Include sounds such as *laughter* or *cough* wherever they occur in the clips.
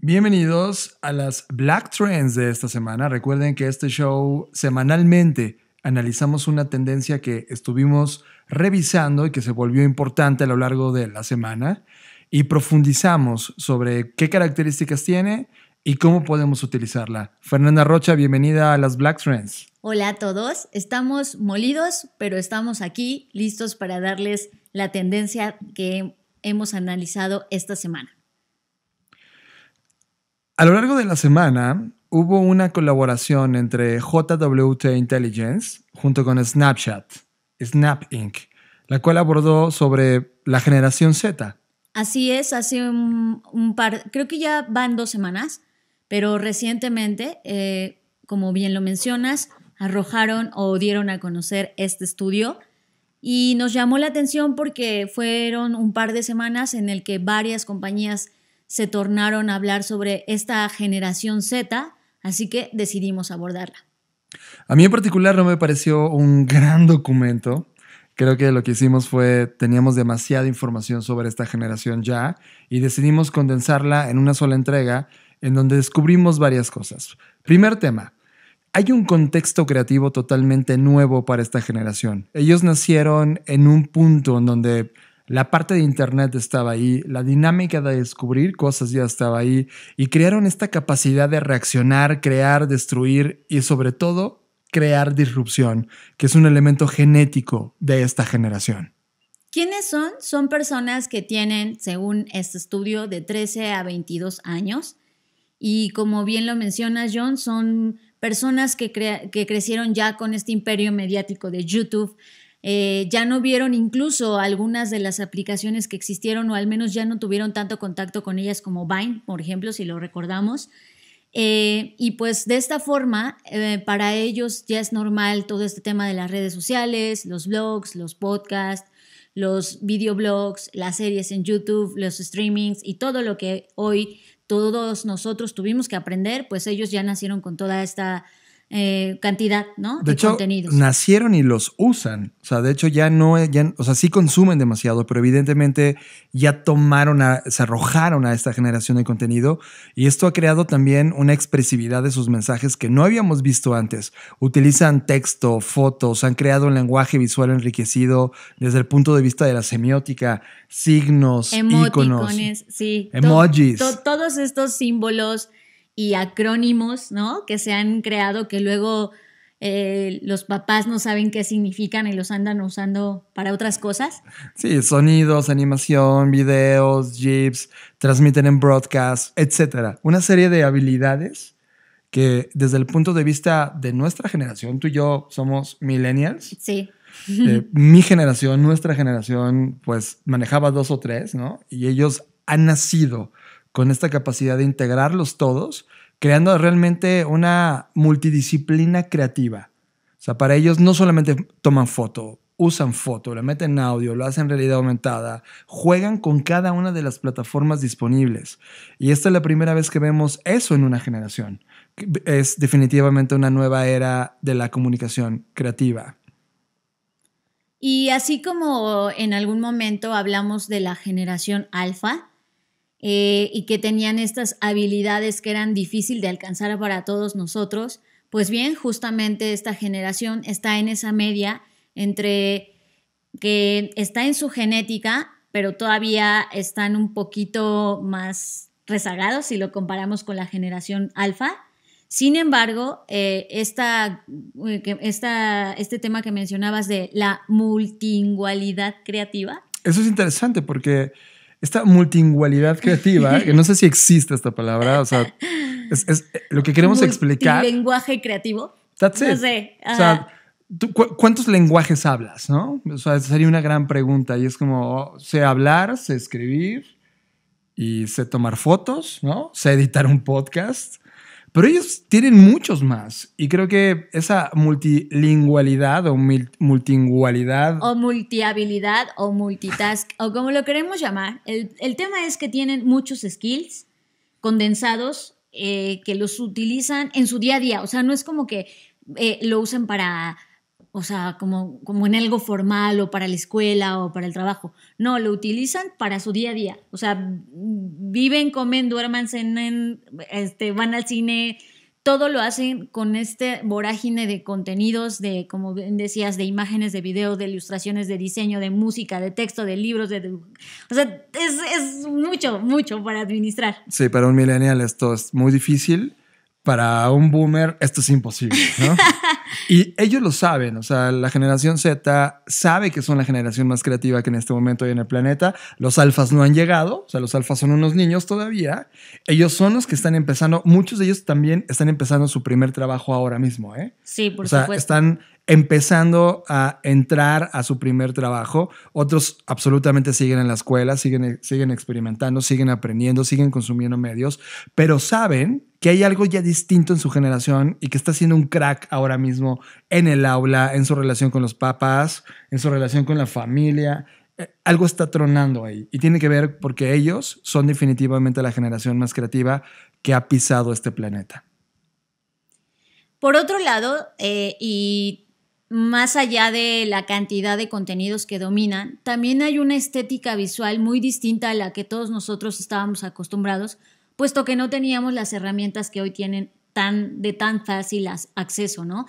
Bienvenidos a las Black Trends de esta semana. Recuerden que este show semanalmente analizamos una tendencia que estuvimos revisando y que se volvió importante a lo largo de la semana y profundizamos sobre qué características tiene y cómo podemos utilizarla. Fernanda Rocha, bienvenida a las Black Friends. Hola a todos, estamos molidos, pero estamos aquí listos para darles la tendencia que hemos analizado esta semana. A lo largo de la semana hubo una colaboración entre JWT Intelligence junto con Snapchat, Snap Inc., la cual abordó sobre la generación Z. Así es, hace un, par, creo que ya van dos semanas, pero recientemente, eh, como bien lo mencionas, arrojaron o dieron a conocer este estudio y nos llamó la atención porque fueron un par de semanas en el que varias compañías se tornaron a hablar sobre esta generación Z Así que decidimos abordarla. A mí en particular no me pareció un gran documento. Creo que lo que hicimos fue, teníamos demasiada información sobre esta generación ya y decidimos condensarla en una sola entrega en donde descubrimos varias cosas. Primer tema, hay un contexto creativo totalmente nuevo para esta generación. Ellos nacieron en un punto en donde la parte de Internet estaba ahí, la dinámica de descubrir cosas ya estaba ahí y crearon esta capacidad de reaccionar, crear, destruir y sobre todo crear disrupción, que es un elemento genético de esta generación. ¿Quiénes son? Son personas que tienen, según este estudio, de 13 a 22 años y como bien lo menciona John, son personas que, que crecieron ya con este imperio mediático de YouTube eh, ya no vieron incluso algunas de las aplicaciones que existieron o al menos ya no tuvieron tanto contacto con ellas como Vine, por ejemplo, si lo recordamos. Eh, y pues de esta forma, eh, para ellos ya es normal todo este tema de las redes sociales, los blogs, los podcasts, los videoblogs, las series en YouTube, los streamings y todo lo que hoy todos nosotros tuvimos que aprender, pues ellos ya nacieron con toda esta eh, cantidad, ¿no? De, de hecho, nacieron y los usan. O sea, de hecho ya no, o sea, sí consumen demasiado, pero evidentemente ya tomaron, a, se arrojaron a esta generación de contenido y esto ha creado también una expresividad de sus mensajes que no habíamos visto antes. Utilizan texto, fotos, han creado un lenguaje visual enriquecido desde el punto de vista de la semiótica, signos, iconos, emojis, todos estos símbolos y acrónimos, ¿no? Que se han creado que luego eh, los papás no saben qué significan y los andan usando para otras cosas. Sí, sonidos, animación, videos, jeeps, transmiten en broadcast, etcétera. Una serie de habilidades que desde el punto de vista de nuestra generación, tú y yo somos millennials. Sí. Eh, mi generación, nuestra generación, pues manejaba dos o tres, ¿no? Y ellos han nacido con esta capacidad de integrarlos todos, creando realmente una multidisciplina creativa. O sea, para ellos no solamente toman foto, usan foto, le meten audio, lo hacen realidad aumentada, juegan con cada una de las plataformas disponibles. Y esta es la primera vez que vemos eso en una generación. Es definitivamente una nueva era de la comunicación creativa. Y así como en algún momento hablamos de la generación alfa, eh, y que tenían estas habilidades que eran difícil de alcanzar para todos nosotros, pues bien, justamente esta generación está en esa media entre que está en su genética, pero todavía están un poquito más rezagados si lo comparamos con la generación alfa. Sin embargo, eh, eh, esta, este tema que mencionabas de la multilingualidad creativa. Eso es interesante porque esta multingualidad *laughs* creativa, que no sé si existe esta palabra, o sea, es, lo que queremos explicar. lenguaje creativo? No sé. O sea, ¿tú, ¿cuántos lenguajes hablas, no? O sea, sería una gran pregunta y es como, sé hablar, sé escribir y sé tomar fotos, ¿no? Sé editar un podcast pero ellos tienen muchos más. Y creo que esa multilingualidad o multilingualidad. O multihabilidad o multitask, o como lo queremos llamar. El, tema es que tienen muchos skills condensados eh, que los utilizan en su día a día. O sea, no es como que eh, lo usen para o sea, como, como en algo formal o para la escuela o para el trabajo. No, lo utilizan para su día a día. O sea, viven, comen, duerman, cenan, este, van al cine, todo lo hacen con este vorágine de contenidos, de, como bien decías, de imágenes, de videos, de ilustraciones, de diseño, de música, de texto, de libros, o sea, es, es, mucho, mucho para administrar. Sí, para un millennial esto es muy difícil, para un boomer esto es imposible, ¿no? *laughs* Y ellos lo saben, o sea, la generación Z sabe que son la generación más creativa que en este momento hay en el planeta. Los alfas no han llegado, o sea, los alfas son unos niños todavía. Ellos son los que están empezando, muchos de ellos también están empezando su primer trabajo ahora mismo, ¿eh? Sí, por o sea, supuesto. Están empezando a entrar a su primer trabajo. Otros absolutamente siguen en la escuela, siguen, siguen experimentando, siguen aprendiendo, siguen consumiendo medios, pero saben que hay algo ya distinto en su generación y que está siendo un crack ahora mismo en el aula, en su relación con los papás, en su relación con la familia. Eh, algo está tronando ahí y tiene que ver porque ellos son definitivamente la generación más creativa que ha pisado este planeta. Por otro lado, eh, y más allá de la cantidad de contenidos que dominan, también hay una estética visual muy distinta a la que todos nosotros estábamos acostumbrados, puesto que no teníamos las herramientas que hoy tienen tan, de tan fácil acceso, ¿no?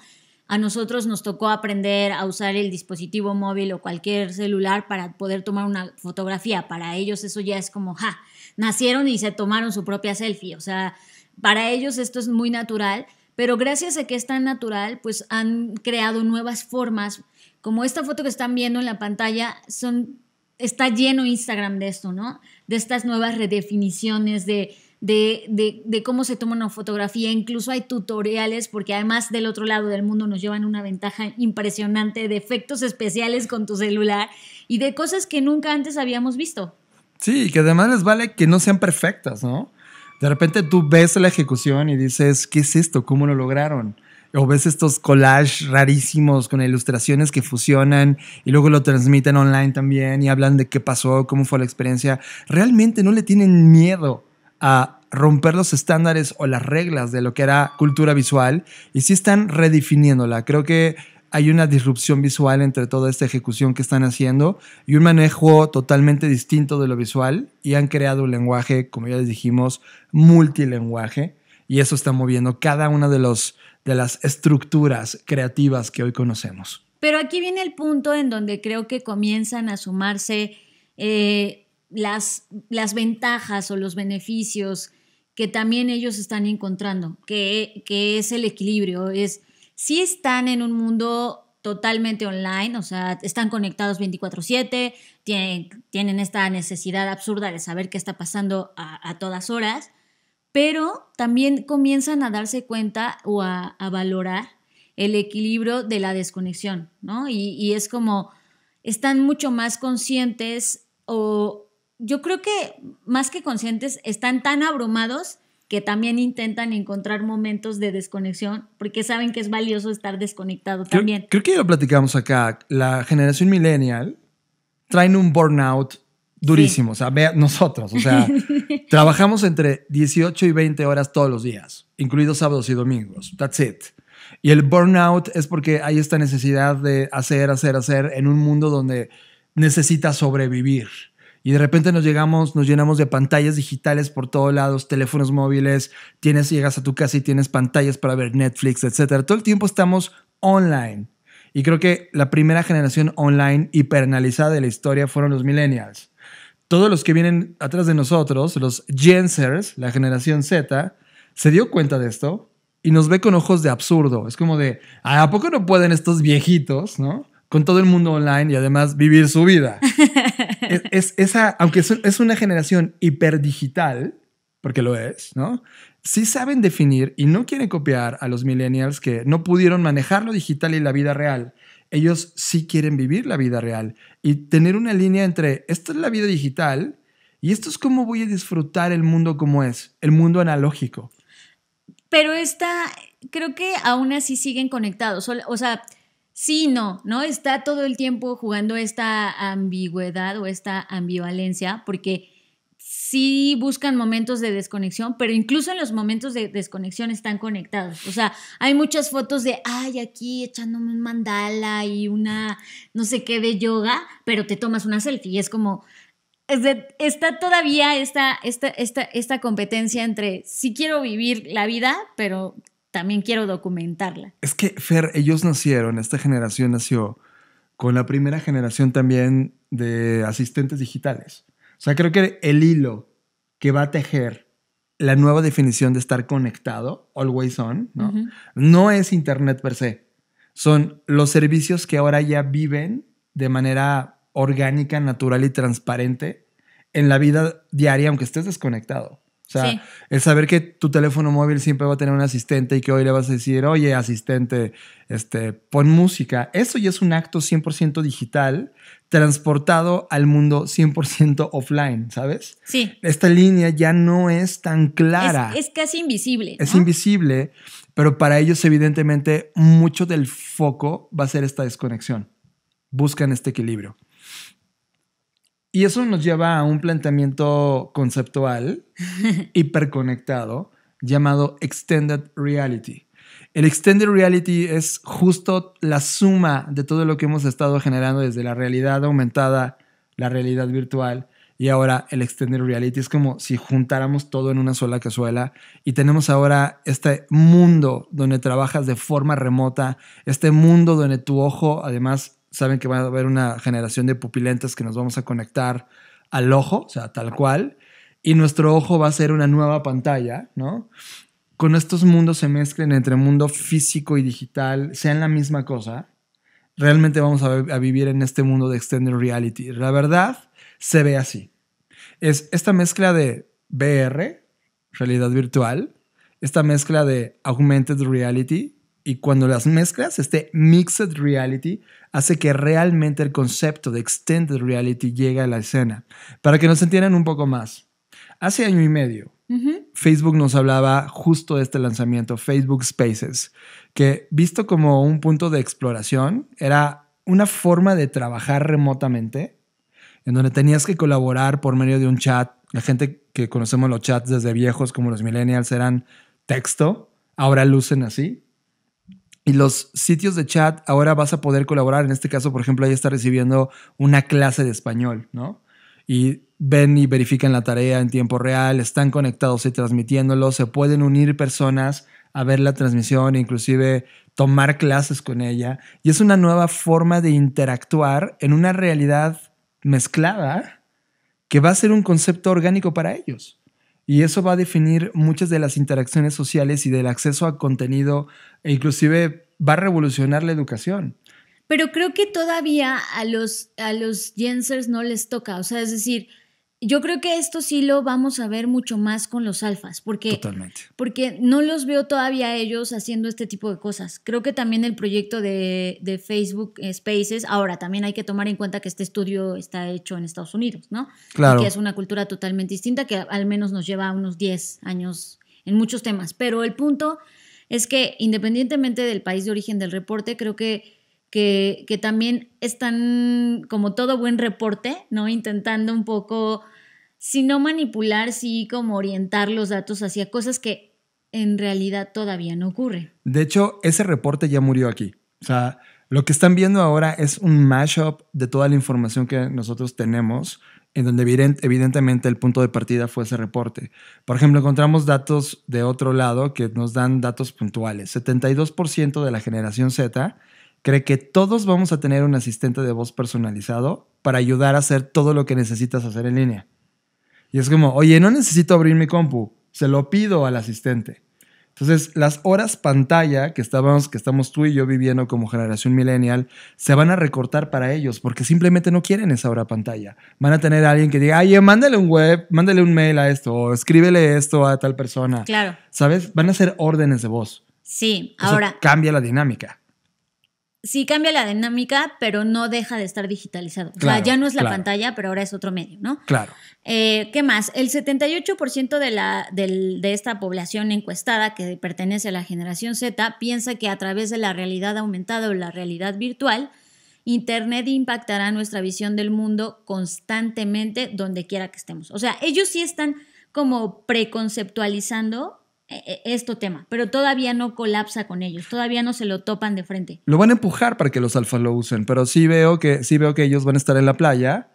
A nosotros nos tocó aprender a usar el dispositivo móvil o cualquier celular para poder tomar una fotografía. Para ellos eso ya es como, ja, nacieron y se tomaron su propia selfie. O sea, para ellos esto es muy natural pero gracias a que es tan natural, pues han creado nuevas formas. Como esta foto que están viendo en la pantalla, son, está lleno Instagram de esto, ¿no? De estas nuevas redefiniciones de, de, de, de, cómo se toma una fotografía. Incluso hay tutoriales, porque además del otro lado del mundo nos llevan una ventaja impresionante de efectos especiales con tu celular y de cosas que nunca antes habíamos visto. Sí, que además les vale que no sean perfectas, ¿no? De repente tú ves la ejecución y dices, ¿qué es esto? ¿Cómo lo lograron? O ves estos collages rarísimos con ilustraciones que fusionan y luego lo transmiten online también y hablan de qué pasó, cómo fue la experiencia. Realmente no le tienen miedo a romper los estándares o las reglas de lo que era cultura visual y sí están redefiniéndola. Creo que hay una disrupción visual entre toda esta ejecución que están haciendo y un manejo totalmente distinto de lo visual y han creado un lenguaje, como ya les dijimos, multilenguaje y eso está moviendo cada una de, los, de las estructuras creativas que hoy conocemos. Pero aquí viene el punto en donde creo que comienzan a sumarse eh, las, las ventajas o los beneficios que también ellos están encontrando, que, que es el equilibrio, es sí están en un mundo totalmente online, o sea, están conectados 24/7, tienen, tienen, esta necesidad absurda de saber qué está pasando a, todas horas, pero también comienzan a darse cuenta o a, valorar el equilibrio de la desconexión, ¿no? y, es como, están mucho más conscientes o yo creo que más que conscientes, están tan abrumados que también intentan encontrar momentos de desconexión porque saben que es valioso estar desconectado también. Creo que ya lo platicamos acá. La generación millennial traen un burnout durísimo. O sea, vea, nosotros, o sea, *laughs* trabajamos entre 18 y 20 horas todos los días, incluidos sábados y domingos. That's it. Y el burnout es porque hay esta necesidad de hacer, hacer, hacer en un mundo donde necesitas sobrevivir. Y de repente nos llegamos, nos llenamos de pantallas digitales por todos lados, teléfonos móviles, tienes, llegas a tu casa y tienes pantallas para ver Netflix, etcétera. Todo el tiempo estamos online. Y creo que la primera generación online hiperanalizada de la historia fueron los millennials. Todos los que vienen atrás de nosotros, los Gensers, la generación Z, se dio cuenta de esto y nos ve con ojos de absurdo. Es como de, ¿a poco no pueden estos viejitos, no? Con todo el mundo online y además vivir su vida. *laughs* es, esa, aunque es, una generación hiperdigital, porque lo es, ¿no? Sí saben definir y no quieren copiar a los millennials que no pudieron manejar lo digital y la vida real. Ellos sí quieren vivir la vida real y tener una línea entre esto es la vida digital y esto es cómo voy a disfrutar el mundo como es, el mundo analógico. Pero esta, creo que aún así siguen conectados. O sea, sí, no, ¿no? Está todo el tiempo jugando esta ambigüedad o esta ambivalencia, porque sí buscan momentos de desconexión, pero incluso en los momentos de desconexión están conectados. O sea, hay muchas fotos de, ay, aquí echándome un mandala y una, no sé qué, de yoga, pero te tomas una selfie y es como... está todavía esta, esta competencia entre si sí quiero vivir la vida, pero también quiero documentarla. Es que, Fer, ellos nacieron, esta generación nació con la primera generación también de asistentes digitales. O sea, creo que el hilo que va a tejer la nueva definición de estar conectado, always on, ¿no? no es Internet per se. Son los servicios que ahora ya viven de manera orgánica, natural y transparente en la vida diaria, aunque estés desconectado. O sea, el saber que tu teléfono móvil siempre va a tener un asistente y que hoy le vas a decir, oye, asistente, este, pon música. Eso ya es un acto 100% digital transportado al mundo 100% offline, ¿sabes? Sí. Esta línea ya no es tan clara. Es, casi invisible. Es invisible, pero para ellos evidentemente mucho del foco va a ser esta desconexión. Buscan este equilibrio. Y eso nos lleva a un planteamiento conceptual *laughs* hiperconectado llamado Extended Reality. El Extended Reality es justo la suma de todo lo que hemos estado generando desde la realidad aumentada, la realidad virtual y ahora el Extended Reality. Es como si juntáramos todo en una sola cazuela y tenemos ahora este mundo donde trabajas de forma remota, este mundo donde tu ojo además saben que va a haber una generación de pupilentas que nos vamos a conectar al ojo, o sea, tal cual, y nuestro ojo va a ser una nueva pantalla, ¿no? Con estos mundos se mezclen entre mundo físico y digital, sean la misma cosa, realmente vamos a, a vivir en este mundo de extended reality. La verdad se ve así. Es esta mezcla de VR, realidad virtual, esta mezcla de augmented reality, y cuando las mezclas, este mixed reality hace que realmente el concepto de extended reality llegue a la escena. Para que nos entiendan un poco más, hace año y medio, Facebook nos hablaba justo de este lanzamiento, Facebook Spaces, que visto como un punto de exploración, era una forma de trabajar remotamente, en donde tenías que colaborar por medio de un chat. La gente que conocemos los chats desde viejos, como los millennials, eran texto, ahora lucen así y los sitios de chat ahora vas a poder colaborar. En este caso, por ejemplo, ella está recibiendo una clase de español, ¿no? Y ven y verifican la tarea en tiempo real, están conectados y transmitiéndolo, se pueden unir personas a ver la transmisión, inclusive tomar clases con ella. Y es una nueva forma de interactuar en una realidad mezclada que va a ser un concepto orgánico para ellos. Y eso va a definir muchas de las interacciones sociales y del acceso a contenido e inclusive va a revolucionar la educación. Pero creo que todavía a los, a los Jensers no les toca, o sea, es decir, yo creo que esto sí lo vamos a ver mucho más con los alfas, porque, Totalmente. porque no los veo todavía ellos haciendo este tipo de cosas. Creo que también el proyecto de, Facebook Spaces, ahora también hay que tomar en cuenta que este estudio está hecho en Estados Unidos, ¿no? Claro. que es una cultura totalmente distinta que al menos nos lleva unos 10 años en muchos temas. Pero el punto es que independientemente del país de origen del reporte, creo que, que, también están, como todo buen reporte, ¿no? Intentando un poco, si no manipular, sí como orientar los datos hacia cosas que en realidad todavía no ocurren. De hecho, ese reporte ya murió aquí. O sea, lo que están viendo ahora es un mashup de toda la información que nosotros tenemos en donde evidentemente el punto de partida fue ese reporte. Por ejemplo, encontramos datos de otro lado que nos dan datos puntuales. 72% de la generación Z cree que todos vamos a tener un asistente de voz personalizado para ayudar a hacer todo lo que necesitas hacer en línea. Y es como, oye, no necesito abrir mi compu, se lo pido al asistente. Entonces, las horas pantalla que, estábamos, que estamos tú y yo viviendo como generación millennial se van a recortar para ellos porque simplemente no quieren esa hora pantalla. Van a tener a alguien que diga, ay, mándale un web, mándale un mail a esto, o escríbele esto a tal persona. Claro. ¿Sabes? Van a ser órdenes de voz. Sí, ahora. Cambia la dinámica sí cambia la dinámica, pero no deja de estar digitalizado. sea, ya no es la pantalla, pero ahora es otro medio, ¿no? Claro. Eh, ¿Qué más? El 78% de, la, de esta población encuestada que pertenece a la generación Z piensa que a través de la realidad aumentada o la realidad virtual, Internet impactará nuestra visión del mundo constantemente donde quiera que estemos. O sea, ellos sí están como preconceptualizando e, e, esto tema, pero todavía no colapsa con ellos, todavía no se lo topan de frente. Lo van a empujar para que los alfas lo usen, pero sí veo que, sí veo que ellos van a estar en la playa,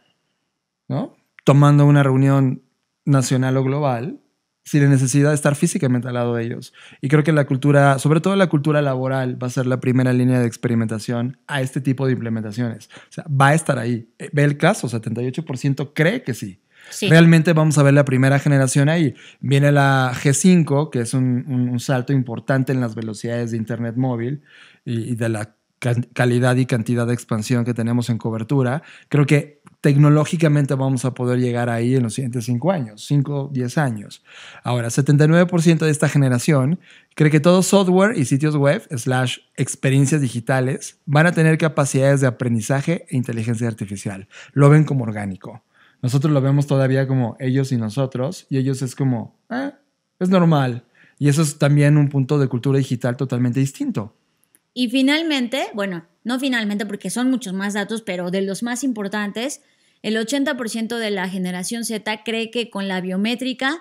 ¿no? Tomando una reunión nacional o global, sin la necesidad de estar físicamente al lado de ellos. Y creo que la cultura, sobre todo la cultura laboral, va a ser la primera línea de experimentación a este tipo de implementaciones. O sea, va a estar ahí. Eh, ve el caso, 78% cree que sí. Realmente vamos a ver la primera generación ahí. Viene la G5, que es un, salto importante en las velocidades de Internet móvil y, y de la calidad y cantidad de expansión que tenemos en cobertura. Creo que tecnológicamente vamos a poder llegar ahí en los siguientes 5 años, 5, 10 años. Ahora, 79% de esta generación cree que todo software y sitios web, slash experiencias digitales, van a tener capacidades de aprendizaje e inteligencia artificial. Lo ven como orgánico. Nosotros lo vemos todavía como ellos y nosotros, y ellos es como, ah, es normal. Y eso es también un punto de cultura digital totalmente distinto. Y finalmente, bueno, no finalmente porque son muchos más datos, pero de los más importantes, el 80% de la generación Z cree que con la biométrica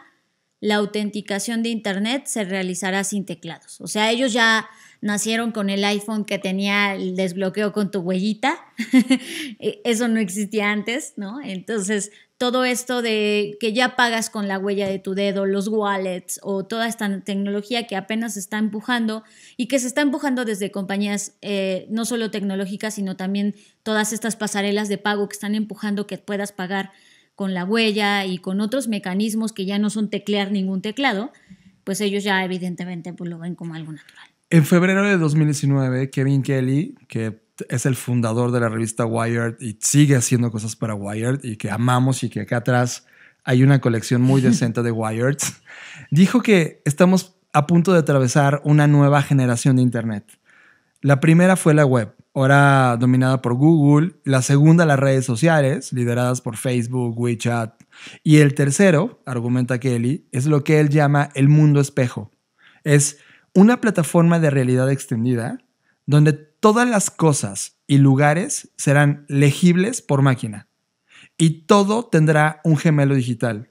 la autenticación de Internet se realizará sin teclados. O sea, ellos ya nacieron con el iPhone que tenía el desbloqueo con tu huellita. *laughs* E, eso no existía antes, ¿no? Entonces, todo esto de que ya pagas con la huella de tu dedo, los wallets o toda esta tecnología que apenas se está empujando y que se está empujando desde compañías eh, no solo tecnológicas, sino también todas estas pasarelas de pago que están empujando que puedas pagar con la huella y con otros mecanismos que ya no son teclear ningún teclado, pues ellos ya evidentemente pues, lo ven como algo natural. En febrero de 2019, Kevin Kelly, que es el fundador de la revista Wired y sigue haciendo cosas para Wired y que amamos y que acá atrás hay una colección muy *laughs* decente de Wired, dijo que estamos a punto de atravesar una nueva generación de Internet. La primera fue la web, ahora dominada por Google, la segunda las redes sociales, lideradas por Facebook, WeChat, y el tercero, argumenta Kelly, es lo que él llama el mundo espejo. Es una plataforma de realidad extendida donde todas las cosas y lugares serán legibles por máquina y todo tendrá un gemelo digital.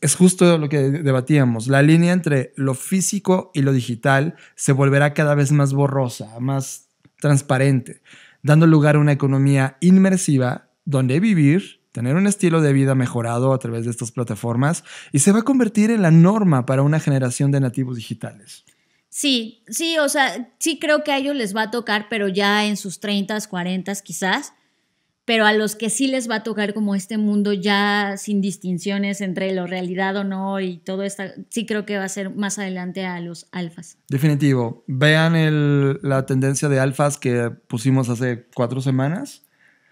Es, justo lo que debatíamos. La línea entre lo físico y lo digital se volverá cada vez más borrosa, más transparente, dando lugar a una economía inmersiva donde vivir, tener un estilo de vida mejorado a través de estas plataformas y se va a convertir en la norma para una generación de nativos digitales. Sí, sí, o sea, sí creo que a ellos les va a tocar, pero ya en sus 30, 40 quizás, pero a los que sí les va a tocar como este mundo ya sin distinciones entre lo realidad o no y todo esto, sí creo que va a ser más adelante a los alfas. Definitivo. Vean el, la tendencia de alfas que pusimos hace cuatro semanas.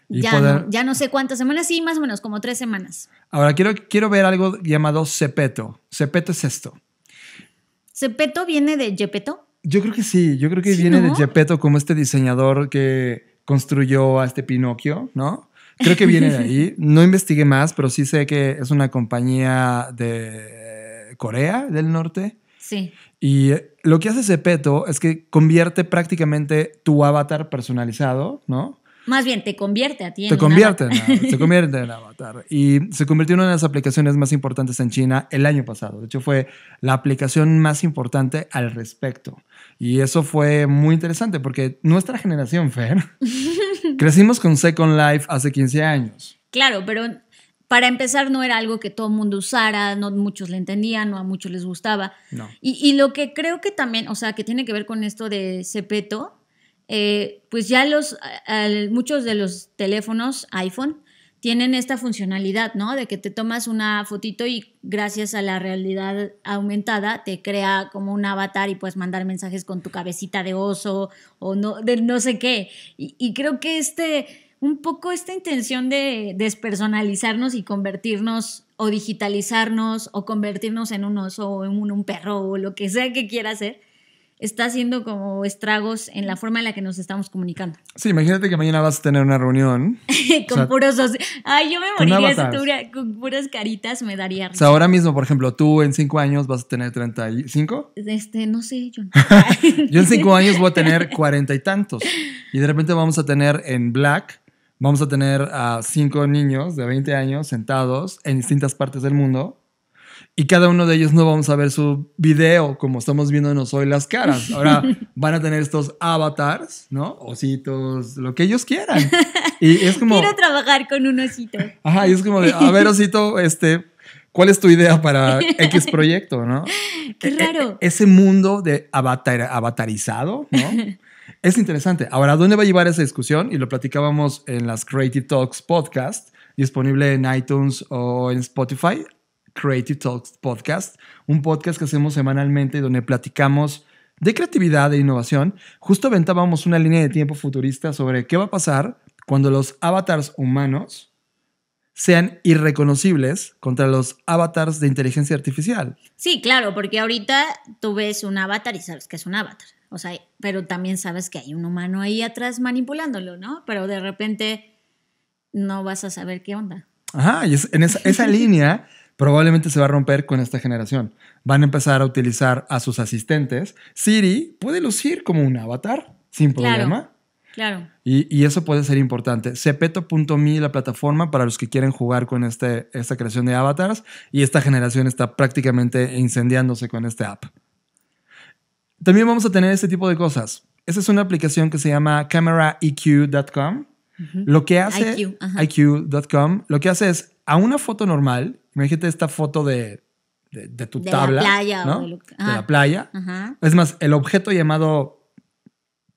ya, no, ya no sé cuántas semanas, sí, más o menos, como tres semanas. Ahora, quiero, quiero ver algo llamado cepeto. Cepeto es esto. ¿Cepeto viene de Jepeto? Yo creo que sí, yo creo que viene de Jepeto como este diseñador que construyó a este Pinocchio, ¿no? Creo que viene de ahí. *laughs* No investigué más, pero sí sé que es una compañía de Corea del Norte. Sí. Y lo que hace Cepeto es que convierte prácticamente tu avatar personalizado, ¿no? Más bien, te convierte a ti te convierte convierte en avatar. Y se convirtió en una de las aplicaciones más importantes en China el año pasado. De hecho, fue la aplicación más importante al respecto. Y eso fue muy interesante porque nuestra generación, Fer, *laughs* crecimos con Second Life hace 15 años. Claro, pero para empezar no era algo que todo el mundo usara, no muchos le entendían, no a muchos les gustaba. Y, y, lo que creo que también, o sea, que tiene que ver con esto de Cepeto, eh, pues ya los, muchos de los teléfonos iPhone tienen esta funcionalidad, ¿no? De que te tomas una fotito y gracias a la realidad aumentada te crea como un avatar y puedes mandar mensajes con tu cabecita de oso o no, de no sé qué. Y, creo que este, un poco esta intención de despersonalizarnos y convertirnos o digitalizarnos o convertirnos en un oso o en un, un perro o lo que sea que quiera hacer, está haciendo como estragos en la forma en la que nos estamos comunicando. Sí, imagínate que mañana vas a tener una reunión. *laughs* con puros... Ay, yo me moriría si con puras caritas, me daría risa. O sea, ahora mismo, por ejemplo, tú en cinco años vas a tener 35. Este, no sé, yo no. *laughs* yo en cinco años voy a tener cuarenta y tantos. Y de repente vamos a tener en Black, vamos a tener a cinco niños de 20 años sentados en distintas partes del mundo y cada uno de ellos no vamos a ver su video como estamos viéndonos hoy las caras. Ahora *laughs* van a tener estos avatars, ¿no? Ositos, lo que ellos quieran. Y es como... Quiero trabajar con un osito. Ajá, y es como de, a ver, osito, este, ¿cuál es tu idea para X proyecto, no? *laughs* Qué e-, e-, raro. ese mundo de avatarizado, ¿no? *laughs* es interesante. Ahora, ¿dónde va a llevar esa discusión? Y lo platicábamos en las Creative Talks podcast, disponible en iTunes o en Spotify. Creative Talks Podcast, un podcast que hacemos semanalmente donde platicamos de creatividad e innovación. Justo aventábamos una línea de tiempo futurista sobre qué va a pasar cuando los avatars humanos sean irreconocibles contra los avatars de inteligencia artificial. Sí, claro, porque ahorita tú ves un avatar y sabes que es un avatar. O sea, pero también sabes que hay un humano ahí atrás manipulándolo, ¿no? Pero de repente no vas a saber qué onda. Ajá, y en esa, esa línea *laughs* probablemente se va a romper con esta generación. Van a empezar a utilizar a sus asistentes. Siri puede lucir como un avatar, sin problema. Claro. Y, eso puede ser importante. Cepeto.me, la plataforma para los que quieren jugar con este, esta creación de avatars. Y esta generación está prácticamente incendiándose con esta app. También vamos a tener este tipo de cosas. Esta es una aplicación que se llama cameraeq.com. Lo que hace IQ.com, lo que hace es a una foto normal Imagínate esta foto de, de, tu tabla. La playa, De la playa. Es más, el objeto llamado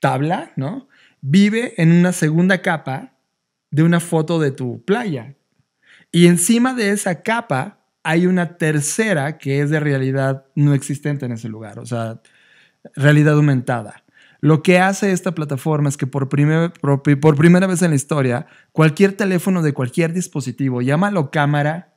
tabla, ¿no? Vive en una segunda capa de una foto de tu playa. Y encima de esa capa hay una tercera que es de realidad no existente en ese lugar, o sea, realidad aumentada. Lo que hace esta plataforma es que por, por primera vez en la historia, cualquier teléfono de cualquier dispositivo, llámalo cámara,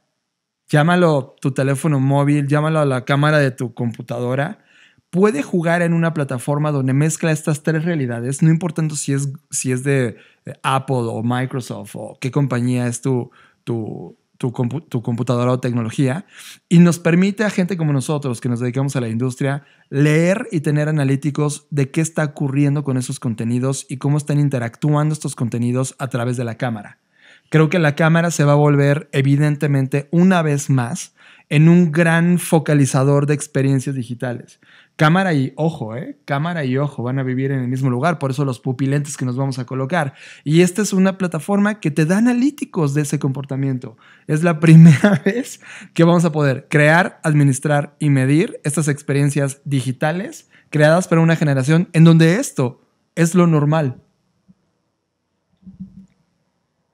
llámalo tu teléfono móvil, llámalo a la cámara de tu computadora, puede jugar en una plataforma donde mezcla estas tres realidades, no importando si es, si es de eh, Apple o Microsoft o qué compañía es tu, tu, computadora o tecnología, y nos permite a gente como nosotros que nos dedicamos a la industria leer y tener analíticos de qué está ocurriendo con esos contenidos y cómo están interactuando estos contenidos a través de la cámara creo que la cámara se va a volver evidentemente una vez más en un gran focalizador de experiencias digitales. Cámara y ojo, ¿eh? Cámara y ojo van a vivir en el mismo lugar, por eso los pupilentes que nos vamos a colocar. Y esta es una plataforma que te da analíticos de ese comportamiento. Es la *laughs* primera vez que vamos a poder crear, administrar y medir estas experiencias digitales creadas para una generación en donde esto es lo normal.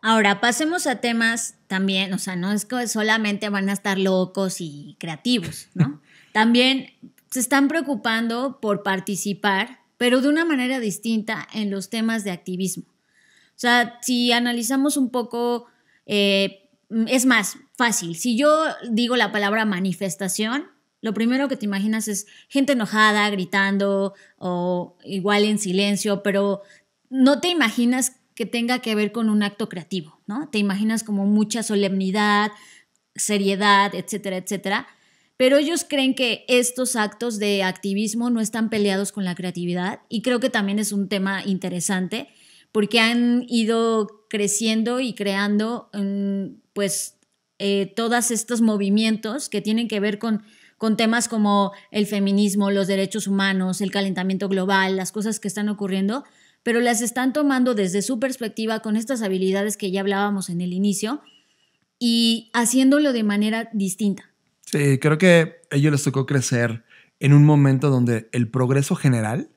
Ahora, pasemos a temas también, o sea, no es que solamente van a estar locos y creativos, ¿no? *laughs* también se están preocupando por participar, pero de una manera distinta en los temas de activismo. O sea, si analizamos un poco, eh, es más fácil, si yo digo la palabra manifestación, lo primero que te imaginas es gente enojada, gritando o igual en silencio, pero no te imaginas que tenga que ver con un acto creativo, ¿no? Te imaginas como mucha solemnidad, seriedad, etcétera, etcétera. Pero ellos creen que estos actos de activismo no están peleados con la creatividad y creo que también es un tema interesante porque han ido creciendo y creando mm, pues eh, todos estos movimientos que tienen que ver con, con temas como el feminismo, los derechos humanos, el calentamiento global, las cosas que están ocurriendo, pero las están tomando desde su perspectiva con estas habilidades que ya hablábamos en el inicio y haciéndolo de manera distinta. Sí, creo que a ellos les tocó crecer en un momento donde el progreso general,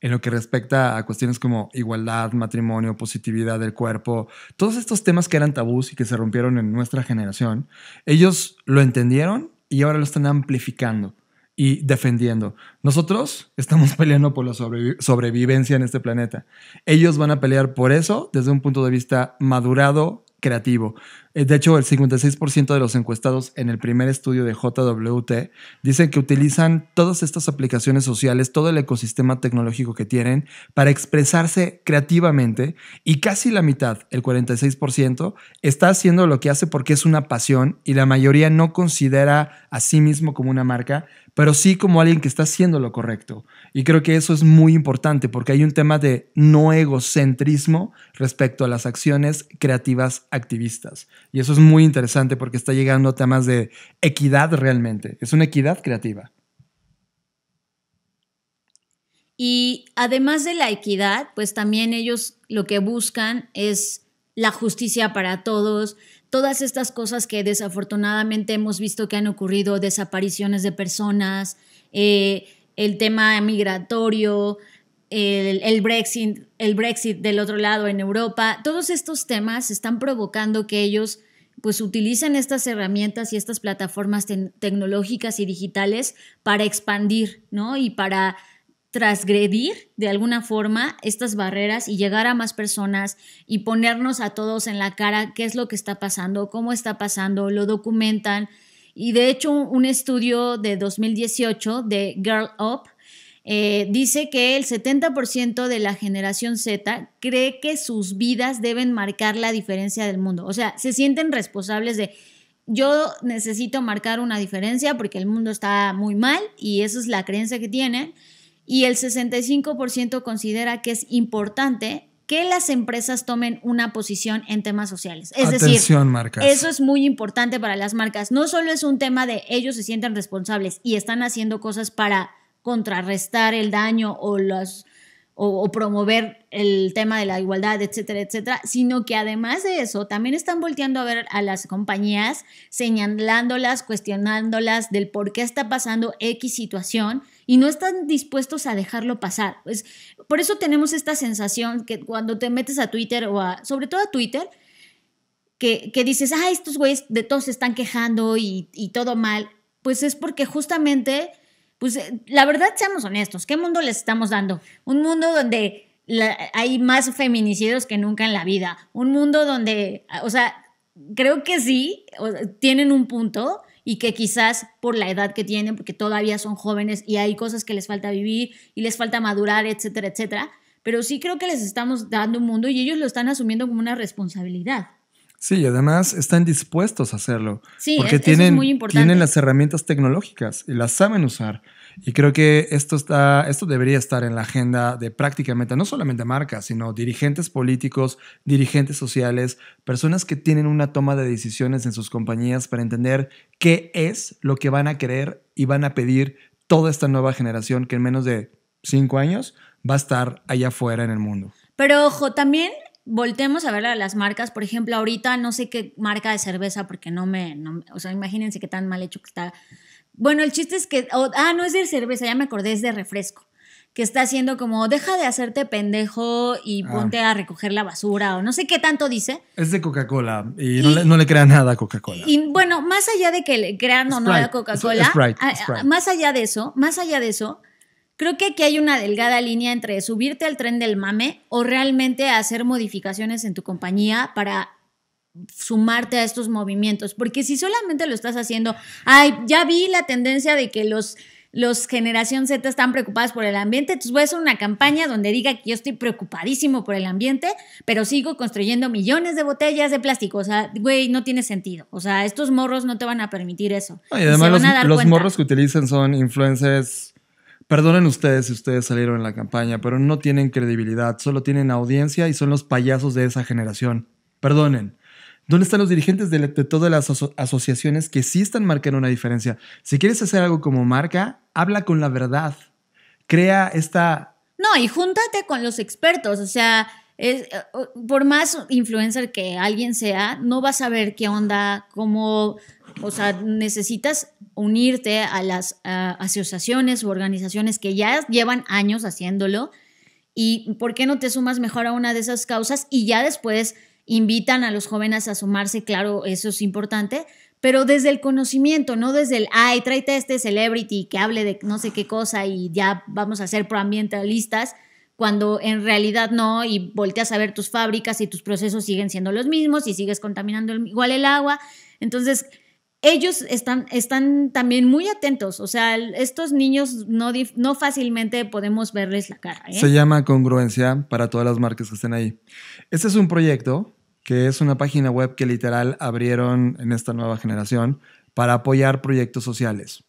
en lo que respecta a cuestiones como igualdad, matrimonio, positividad del cuerpo, todos estos temas que eran tabús y que se rompieron en nuestra generación, ellos lo entendieron y ahora lo están amplificando y defendiendo. Nosotros estamos *laughs* peleando por la sobrevivencia en este planeta. Ellos van a pelear por eso desde un punto de vista madurado, creativo. Eh, de hecho, el 56% de los encuestados en el primer estudio de JWT dicen que utilizan todas estas aplicaciones sociales, todo el ecosistema tecnológico que tienen para expresarse creativamente y casi la mitad, el 46%, está haciendo lo que hace porque es una pasión y la mayoría no considera a sí mismo como una marca, pero sí como alguien que está haciendo lo correcto. Y creo que eso es muy importante porque hay un tema de no egocentrismo respecto a las acciones creativas activistas. Y eso es muy interesante porque está llegando a temas de equidad realmente. Es una equidad creativa. Y además de la equidad, pues también ellos lo que buscan es la justicia para todos, todas estas cosas que desafortunadamente hemos visto que han ocurrido, desapariciones de personas, eh, el tema migratorio, el, Brexit, el Brexit del otro lado en Europa, todos estos temas están provocando que ellos pues utilicen estas herramientas y estas plataformas tecnológicas y digitales para expandir, ¿no? Y para transgredir de alguna forma estas barreras y llegar a más personas y ponernos a todos en la cara qué es lo que está pasando, cómo está pasando, lo documentan. Y de hecho un estudio de 2018 de Girl Up eh, dice que el 70% de la generación Z cree que sus vidas deben marcar la diferencia del mundo. O sea, se sienten responsables de, yo necesito marcar una diferencia porque el mundo está muy mal y esa es la creencia que tienen. Y el 65% considera que es importante que las empresas tomen una posición en temas sociales. Es decir, eso es muy importante para las marcas. No solo es un tema de ellos se sienten responsables y están haciendo cosas para contrarrestar el daño o los, o, promover el tema de la igualdad, etcétera, etcétera, sino que además de eso, también están volteando a ver a las compañías, señalándolas, cuestionándolas del por qué está pasando X situación y no están dispuestos a dejarlo pasar. Pues, por eso tenemos esta sensación que cuando te metes a Twitter o sobre todo a Twitter, que, que dices, ah, estos güeyes de todos se están quejando y, y todo mal, pues es porque justamente pues eh, la verdad seamos honestos, ¿qué mundo les estamos dando? Un mundo donde hay más feminicidios que nunca en la vida, un mundo donde, o sea, creo que sí, tienen un punto y que quizás por la edad que tienen, porque todavía son jóvenes y hay cosas que les falta vivir y les falta madurar, etcétera, etcétera, pero sí creo que les estamos dando un mundo y ellos lo están asumiendo como una responsabilidad. Sí, y además están dispuestos a hacerlo. Sí, porque tienen, muy tienen las herramientas tecnológicas y las saben usar. Y creo que esto, está, esto debería estar en la agenda de prácticamente no solamente marcas, sino dirigentes políticos, dirigentes sociales, personas que tienen una toma de decisiones en sus compañías para entender qué es lo que van a querer y van a pedir toda esta nueva generación que en menos de cinco años va a estar allá afuera en el mundo. Pero ojo, también voltemos a ver las marcas. Por ejemplo, ahorita no sé qué marca de cerveza, porque no me. o sea, imagínense qué tan mal hecho que está. Bueno, el chiste es que. ah, no es de cerveza, ya me acordé, es de refresco. Que está haciendo como, deja de hacerte pendejo y ah. ponte a recoger la basura, o no sé qué tanto dice. Es de Coca-Cola y, no, le, crean crea nada a Coca-Cola. Y bueno, más allá de que le crean o no a Coca-Cola, más allá de eso, más allá de eso, Creo que aquí hay una delgada línea entre subirte al tren del mame o realmente hacer modificaciones en tu compañía para sumarte a estos movimientos, porque si solamente lo estás haciendo, ay, ya vi la tendencia de que los los generación Z están preocupados por el ambiente, entonces voy a hacer una campaña donde diga que yo estoy preocupadísimo por el ambiente, pero sigo construyendo millones de botellas de plástico. O sea, güey, no tiene sentido. O sea, estos morros no te van a permitir eso. y además los, los morros que utilizan son influencers Perdonen ustedes si ustedes salieron en la campaña, pero no tienen credibilidad, solo tienen audiencia y son los payasos de esa generación. Perdonen. ¿Dónde están los dirigentes de, todas las asociaciones que sí están marcando una diferencia? Si quieres hacer algo como marca, habla con la verdad. Crea esta... No, y júntate con los expertos. O sea, eh, por más influencer que alguien sea, no vas a ver qué onda, cómo o sea, necesitas unirte a las asociaciones u organizaciones que ya llevan años haciéndolo. ¿Y por qué no te sumas mejor a una de esas causas? Y ya después invitan a los jóvenes a sumarse, claro, eso es importante, pero desde el conocimiento, no desde el, ay, tráete a este celebrity que hable de no sé qué cosa y ya vamos a ser proambientalistas, cuando en realidad no, y volteas a ver tus fábricas y tus procesos siguen siendo los mismos y sigues contaminando igual el agua. Entonces, ellos están, están también muy atentos. O sea, estos niños no, no fácilmente podemos verles la cara. ¿eh? Se llama Congruencia para todas las marcas que estén ahí. Este es un proyecto que es una página web que literal abrieron en esta nueva generación para apoyar proyectos sociales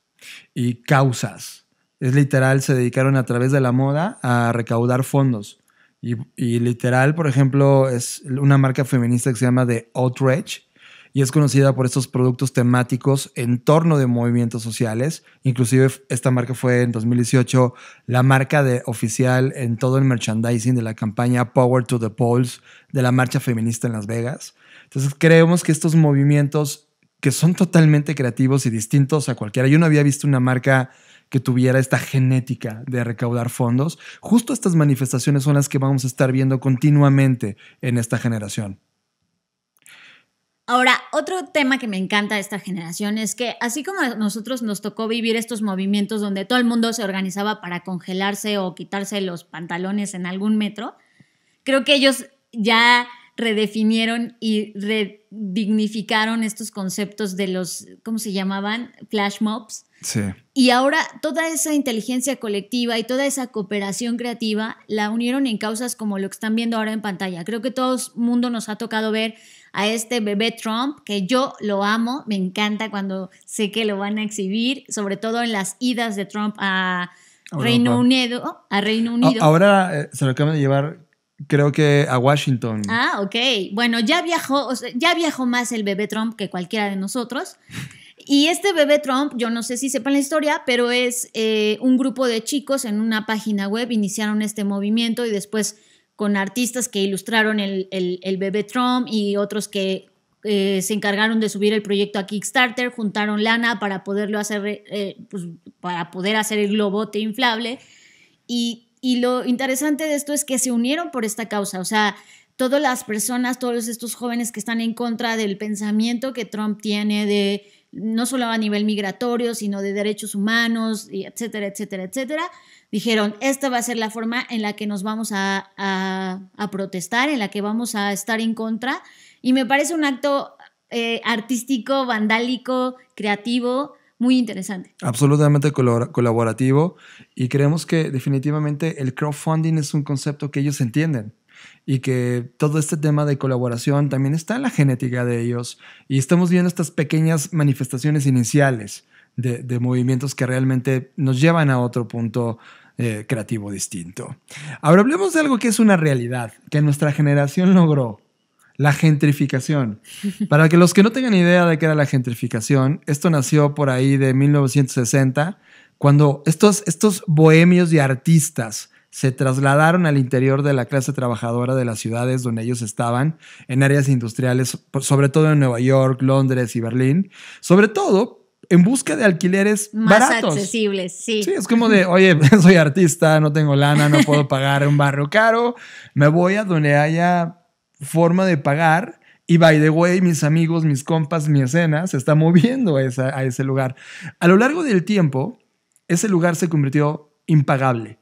y causas. Es literal, se dedicaron a través de la moda a recaudar fondos. Y, literal, por ejemplo, es una marca feminista que se llama The Outrage, y es conocida por estos productos temáticos en torno de movimientos sociales. Inclusive esta marca fue en 2018 la marca de oficial en todo el merchandising de la campaña Power to the Polls de la marcha feminista en Las Vegas. Entonces creemos que estos movimientos que son totalmente creativos y distintos a cualquiera. Yo no había visto una marca que tuviera esta genética de recaudar fondos. Justo estas manifestaciones son las que vamos a estar viendo continuamente en esta generación. Ahora, otro tema que me encanta de esta generación es que así como a nosotros nos tocó vivir estos movimientos donde todo el mundo se organizaba para congelarse o quitarse los pantalones en algún metro, creo que ellos ya redefinieron y redignificaron estos conceptos de los, ¿cómo se llamaban? Flash mobs y ahora toda esa inteligencia colectiva y toda esa cooperación creativa la unieron en causas como lo que están viendo ahora en pantalla. Creo que todo el mundo nos ha tocado ver a este bebé Trump, que yo lo amo, me encanta cuando sé que lo van a exhibir, sobre todo en las idas de Trump a Reino Unido. A Reino Unido. Ahora eh, se lo acaban de llevar creo que a Washington. Ah, ok. Bueno, ya viajó, ya viajó más el bebé Trump que cualquiera de nosotros. Y este bebé Trump, yo no sé si sepan la historia, pero es eh, un grupo de chicos en una página web, iniciaron este movimiento y después con artistas que ilustraron el, bebé Trump y otros que eh, se encargaron de subir el proyecto a Kickstarter, juntaron lana para poderlo hacer, eh, pues, para poder hacer el globote inflable. y lo interesante de esto es que se unieron por esta causa, o sea, todas las personas, todos estos jóvenes que están en contra del pensamiento que Trump tiene de no solo a nivel migratorio, sino de derechos humanos, y etcétera, etcétera, etcétera, dijeron, esta va a ser la forma en la que nos vamos a, protestar, en la que vamos a estar en contra. Y me parece un acto eh, artístico, vandálico, creativo, muy interesante. Absolutamente colaborativo y creemos que definitivamente el crowdfunding es un concepto que ellos entienden y que todo este tema de colaboración también está en la genética de ellos y estamos viendo estas pequeñas manifestaciones iniciales de, movimientos que realmente nos llevan a otro punto eh, creativo distinto. Ahora hablemos de algo que es una realidad, que nuestra generación logró, la gentrificación. *laughs* Para que los que no tengan idea de qué era la gentrificación, esto nació por ahí de 1960, cuando estos bohemios y artistas se trasladaron al interior de la clase trabajadora de las ciudades donde ellos estaban, en áreas industriales, sobre todo en Nueva York, Londres y Berlín, sobre todo en busca de alquileres más accesibles, sí. Sí, es como de, oye, *laughs* soy artista, no tengo lana, no puedo pagar un barrio caro, me voy a donde haya forma de pagar. Y by the way, mis amigos, mis compas, mi escena se está moviendo a ese lugar. A lo largo del tiempo, ese lugar se convirtió impagable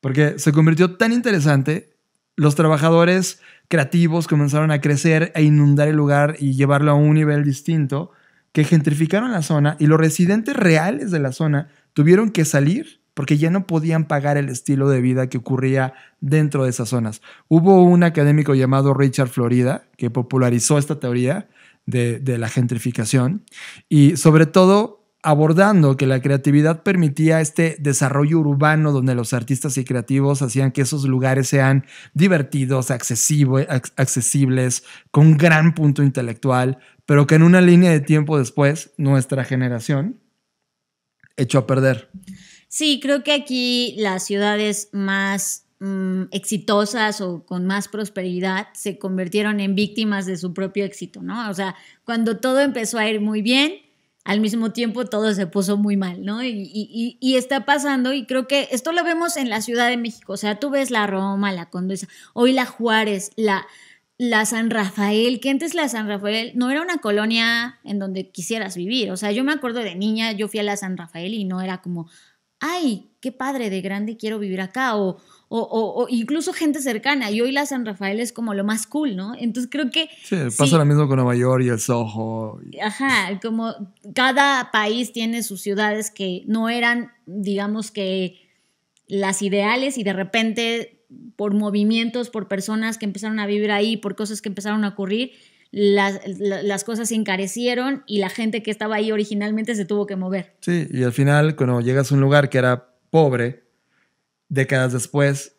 porque se convirtió tan interesante, los trabajadores creativos comenzaron a crecer e inundar el lugar y llevarlo a un nivel distinto, que gentrificaron la zona y los residentes reales de la zona tuvieron que salir porque ya no podían pagar el estilo de vida que ocurría dentro de esas zonas. Hubo un académico llamado Richard Florida que popularizó esta teoría de, de la gentrificación y sobre todo abordando que la creatividad permitía este desarrollo urbano donde los artistas y creativos hacían que esos lugares sean divertidos, accesibles, con gran punto intelectual, pero que en una línea de tiempo después nuestra generación echó a perder. Sí, creo que aquí las ciudades más mm, exitosas o con más prosperidad se convirtieron en víctimas de su propio éxito, ¿no? O sea, cuando todo empezó a ir muy bien, al mismo tiempo todo se puso muy mal, ¿no? Y, está pasando y creo que esto lo vemos en la Ciudad de México, o sea, tú ves la Roma, la Condesa, hoy la Juárez, la, la San Rafael, que antes la San Rafael no era una colonia en donde quisieras vivir, o sea, yo me acuerdo de niña, yo fui a la San Rafael y no era como, ay, qué padre de grande quiero vivir acá, o o, incluso gente cercana. Y hoy la San Rafael es como lo más cool, ¿no? Entonces creo que... Sí, pasa lo mismo con Nueva York y el Soho. Ajá, como cada país tiene sus ciudades que no eran, digamos que, las ideales y de repente por movimientos, por personas que empezaron a vivir ahí, por cosas que empezaron a ocurrir, las, las, cosas se encarecieron y la gente que estaba ahí originalmente se tuvo que mover. Sí, y al final cuando llegas a un lugar que era pobre, décadas después,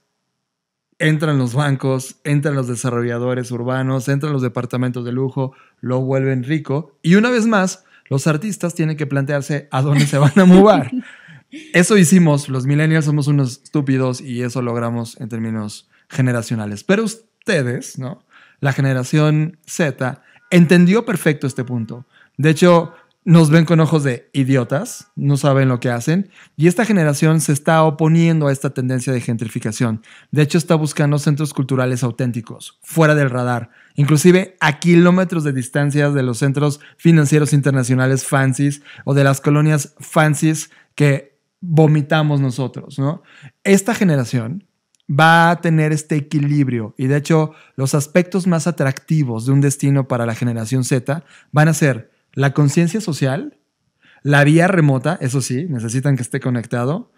entran los bancos, entran los desarrolladores urbanos, entran los departamentos de lujo, lo vuelven rico y una vez más, los artistas tienen que plantearse a dónde se van a *laughs* mudar. eso hicimos, los millennials somos unos estúpidos y eso logramos en términos generacionales. Pero ustedes, ¿no? La generación Z entendió perfecto este punto. De hecho, nos ven con ojos de idiotas, no saben lo que hacen, y esta generación se está oponiendo a esta tendencia de gentrificación. De hecho, está buscando centros culturales auténticos, fuera del radar, inclusive a kilómetros de distancia de los centros financieros internacionales fancies o de las colonias fancies que vomitamos nosotros, Esta generación va a tener este equilibrio y de hecho los aspectos más atractivos de un destino para la generación Z van a ser la conciencia social, la vía remota, eso sí, necesitan que esté conectado,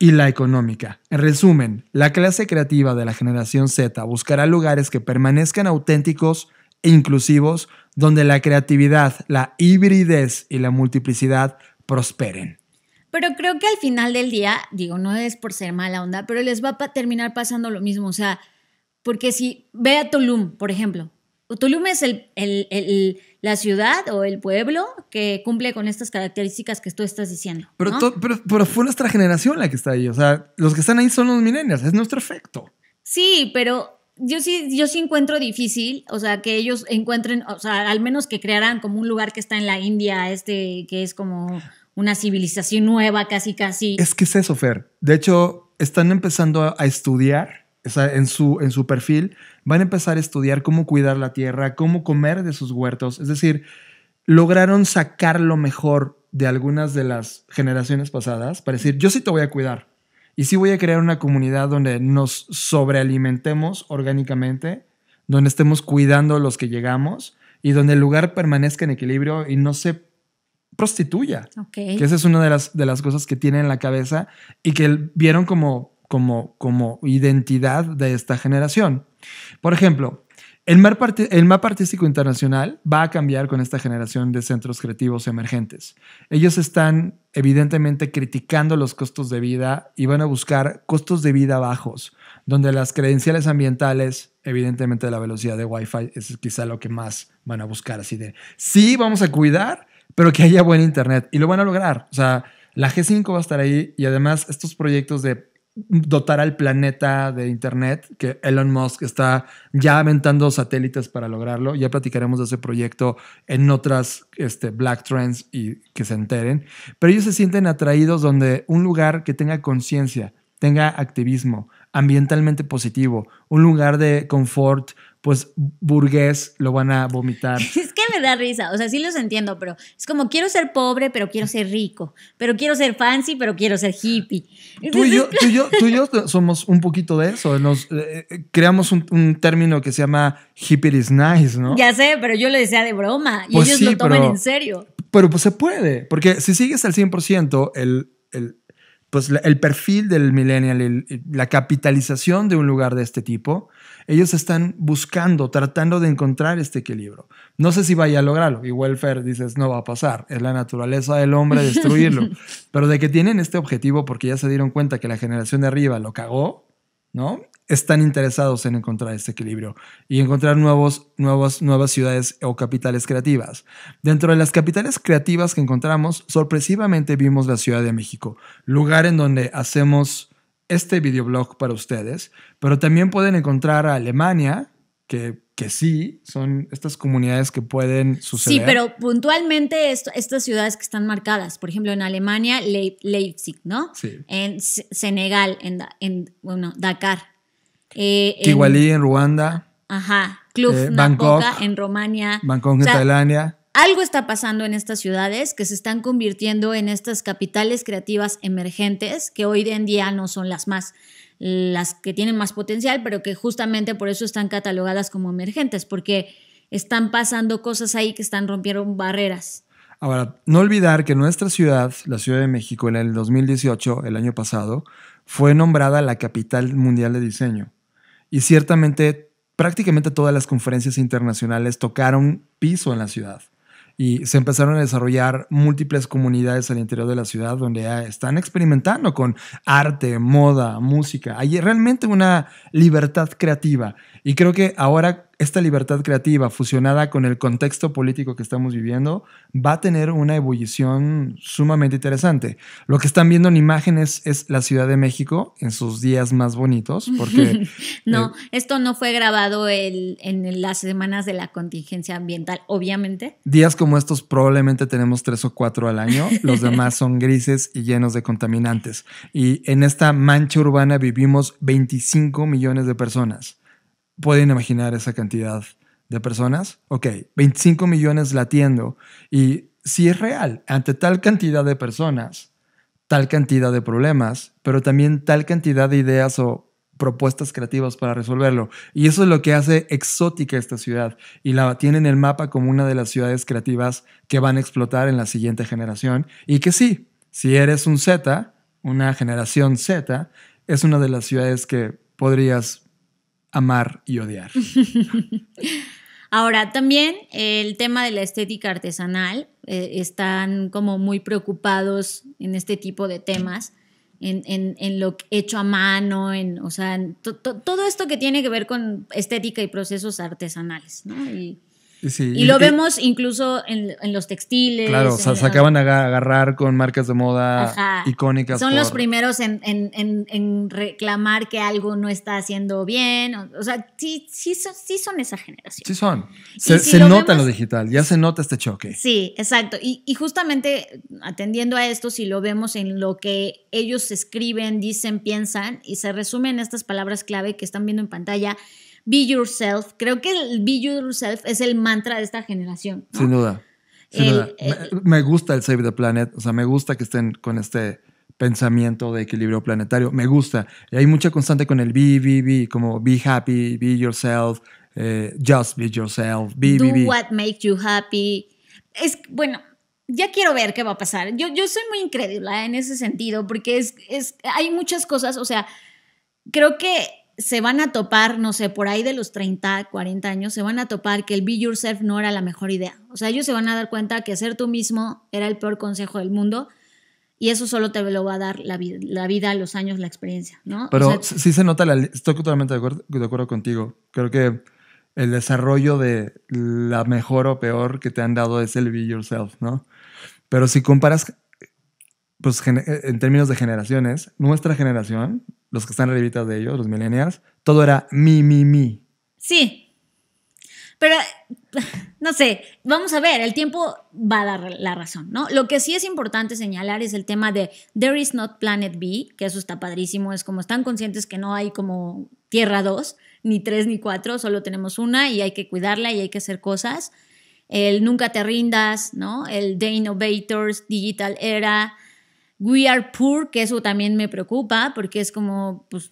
y la económica. En resumen, la clase creativa de la generación Z buscará lugares que permanezcan auténticos e inclusivos, donde la creatividad, la hibridez y la multiplicidad prosperen. Pero creo que al final del día, digo, no es por ser mala onda, pero les va a terminar pasando lo mismo. O sea, porque si ve a Tulum, por ejemplo, Tulum es el, la ciudad o el pueblo que cumple con estas características que tú estás diciendo. Pero, pero, pero, fue nuestra generación la que está ahí. O sea, los que están ahí son los millennials. Es nuestro efecto. Sí, pero yo sí, yo sí encuentro difícil, o sea, que ellos encuentren, o sea, al menos que crearan como un lugar que está en la India, este que es como una civilización nueva, casi, casi. Es que es eso, Fer. De hecho, están empezando a estudiar en su, en su perfil, van a empezar a estudiar cómo cuidar la tierra, cómo comer de sus huertos. Es decir, lograron sacar lo mejor de algunas de las generaciones pasadas para decir, yo sí te voy a cuidar. Y sí voy a crear una comunidad donde nos sobrealimentemos orgánicamente, donde estemos cuidando los que llegamos y donde el lugar permanezca en equilibrio y no se prostituya. Okay. Que esa es una de las, de las cosas que tienen en la cabeza y que vieron como como, como identidad de esta generación. Por ejemplo, el, mar, el mapa artístico internacional va a cambiar con esta generación de centros creativos emergentes. Ellos están evidentemente criticando los costos de vida y van a buscar costos de vida bajos, donde las credenciales ambientales, evidentemente la velocidad de Wi-Fi es quizá lo que más van a buscar, así de, sí, vamos a cuidar, pero que haya buen Internet. Y lo van a lograr. O sea, la G5 va a estar ahí y además estos proyectos de dotar al planeta de Internet, que Elon Musk está ya aventando satélites para lograrlo. Ya platicaremos de ese proyecto en otras este, Black Trends y que se enteren. Pero ellos se sienten atraídos donde un lugar que tenga conciencia, tenga activismo, ambientalmente positivo, un lugar de confort, pues burgués lo van a vomitar. *laughs* me da risa, o sea, sí los entiendo, pero es como quiero ser pobre, pero quiero ser rico, pero quiero ser fancy, pero quiero ser hippie. tú, y yo, tú, yo, somos un poquito de eso, nos eh, eh, creamos un, término que se llama hippie is nice, ¿no? Ya sé, pero yo lo decía de broma y pues ellos lo toman en serio. Pero pues se puede, porque si sigues al 100% el, el pues el perfil del millennial, eh, la capitalización de un lugar de este tipo, ellos están buscando, tratando de encontrar este equilibrio. No sé si vaya a lograrlo. y welfare dices, no va a pasar. Es la naturaleza del hombre destruirlo. *laughs* Pero de que tienen este objetivo porque ya se dieron cuenta que la generación de arriba lo cagó, ¿no? están interesados en encontrar este equilibrio y encontrar nuevos, nuevos, nuevas ciudades o capitales creativas. Dentro de las capitales creativas que encontramos, sorpresivamente vimos la Ciudad de México, lugar en donde hacemos este videoblog para ustedes, pero también pueden encontrar a Alemania, que, que, sí, son estas comunidades que pueden suceder. Sí, pero puntualmente estas ciudades que están marcadas, por ejemplo, en Alemania, Leipzig, ¿no? Sí. En Senegal, en, bueno, Dakar. Eh, en, Ruanda. Ajá. en eh, Romania. Bangkok en Tailandia. Algo está pasando en estas ciudades que se están convirtiendo en estas capitales creativas emergentes que hoy en día no son las más las que tienen más potencial, pero que justamente por eso están catalogadas como emergentes, porque están pasando cosas ahí que están rompiendo barreras. Ahora, no olvidar que nuestra ciudad, la Ciudad de México, en el 2018, el año pasado, fue nombrada la capital mundial de diseño. Y ciertamente prácticamente todas las conferencias internacionales tocaron piso en la ciudad y se empezaron a desarrollar múltiples comunidades al interior de la ciudad donde están experimentando con arte, moda, música. Hay realmente una libertad creativa y creo que ahora esta libertad creativa fusionada con el contexto político que estamos viviendo va a tener una ebullición sumamente interesante. Lo que están viendo en imágenes es la Ciudad de México en sus días más bonitos, porque... *laughs* no, eh, esto no fue grabado en las semanas de la contingencia ambiental, obviamente. Días como estos probablemente tenemos tres o cuatro al año, los demás son *laughs* grises y llenos de contaminantes. Y en esta mancha urbana vivimos 25 millones de personas pueden imaginar esa cantidad de personas. Ok, 25 millones latiendo. Y si es real, ante tal cantidad de personas, tal cantidad de problemas, pero también tal cantidad de ideas o propuestas creativas para resolverlo. Y eso es lo que hace exótica esta ciudad. Y la tienen en el mapa como una de las ciudades creativas que van a explotar en la siguiente generación. Y que sí, si eres un Z, una generación Z, es una de las ciudades que podrías amar y odiar. *laughs* Ahora, también el tema de la estética artesanal, eh, están como muy preocupados en este tipo de temas, en, en, lo hecho a mano, en, o sea, todo esto que tiene que ver con estética y procesos artesanales. ¿no? Y, y, lo vemos incluso en, en, los textiles. Claro, se acaban de agarrar con marcas de moda icónicas. Son los primeros en, en, reclamar que algo no está haciendo bien. O, sea, sí, sí, son, sí son esa generación. Sí son. Se, nota lo digital, ya se nota este choque. Sí, exacto. Y, y justamente atendiendo a esto, si lo vemos en lo que ellos escriben, dicen, piensan y se resumen estas palabras clave que están viendo en pantalla Be Yourself. Creo que el Be Yourself es el mantra de esta generación. Sin duda. me, gusta el Save the Planet. O sea, me gusta que estén con este pensamiento de equilibrio planetario. Me gusta. Y hay mucha constante con el be, be, be, como be happy, be yourself, eh, just be yourself, be, Do what makes you happy. Es, bueno, ya quiero ver qué va a pasar. Yo, yo soy muy increíble en ese sentido porque es, es, hay muchas cosas, o sea, creo que se van a topar, no sé, por ahí de los 30, 40 años, se van a topar que el be yourself no era la mejor idea. O sea, ellos se van a dar cuenta que ser tú mismo era el peor consejo del mundo y eso solo te lo va a dar la, vida, los años, la experiencia, ¿no? Pero sí se nota, la, estoy totalmente de acuerdo, de acuerdo contigo. Creo que el desarrollo de la mejor o peor que te han dado es el be yourself, ¿no? Pero si comparas pues eh, en términos de generaciones, nuestra generación, los que están arribitas de ellos, los millennials, todo era mi, mi, mi. Sí. Pero, no sé, vamos a ver, el tiempo va a dar la razón, ¿no? Lo que sí es importante señalar es el tema de There is not planet B, que eso está padrísimo, es como están conscientes que no hay como Tierra 2, ni 3, ni 4, solo tenemos una y hay que cuidarla y hay que hacer cosas. El nunca te rindas, ¿no? El The Innovators, Digital Era, We Are Poor, que eso también me preocupa porque es como, pues,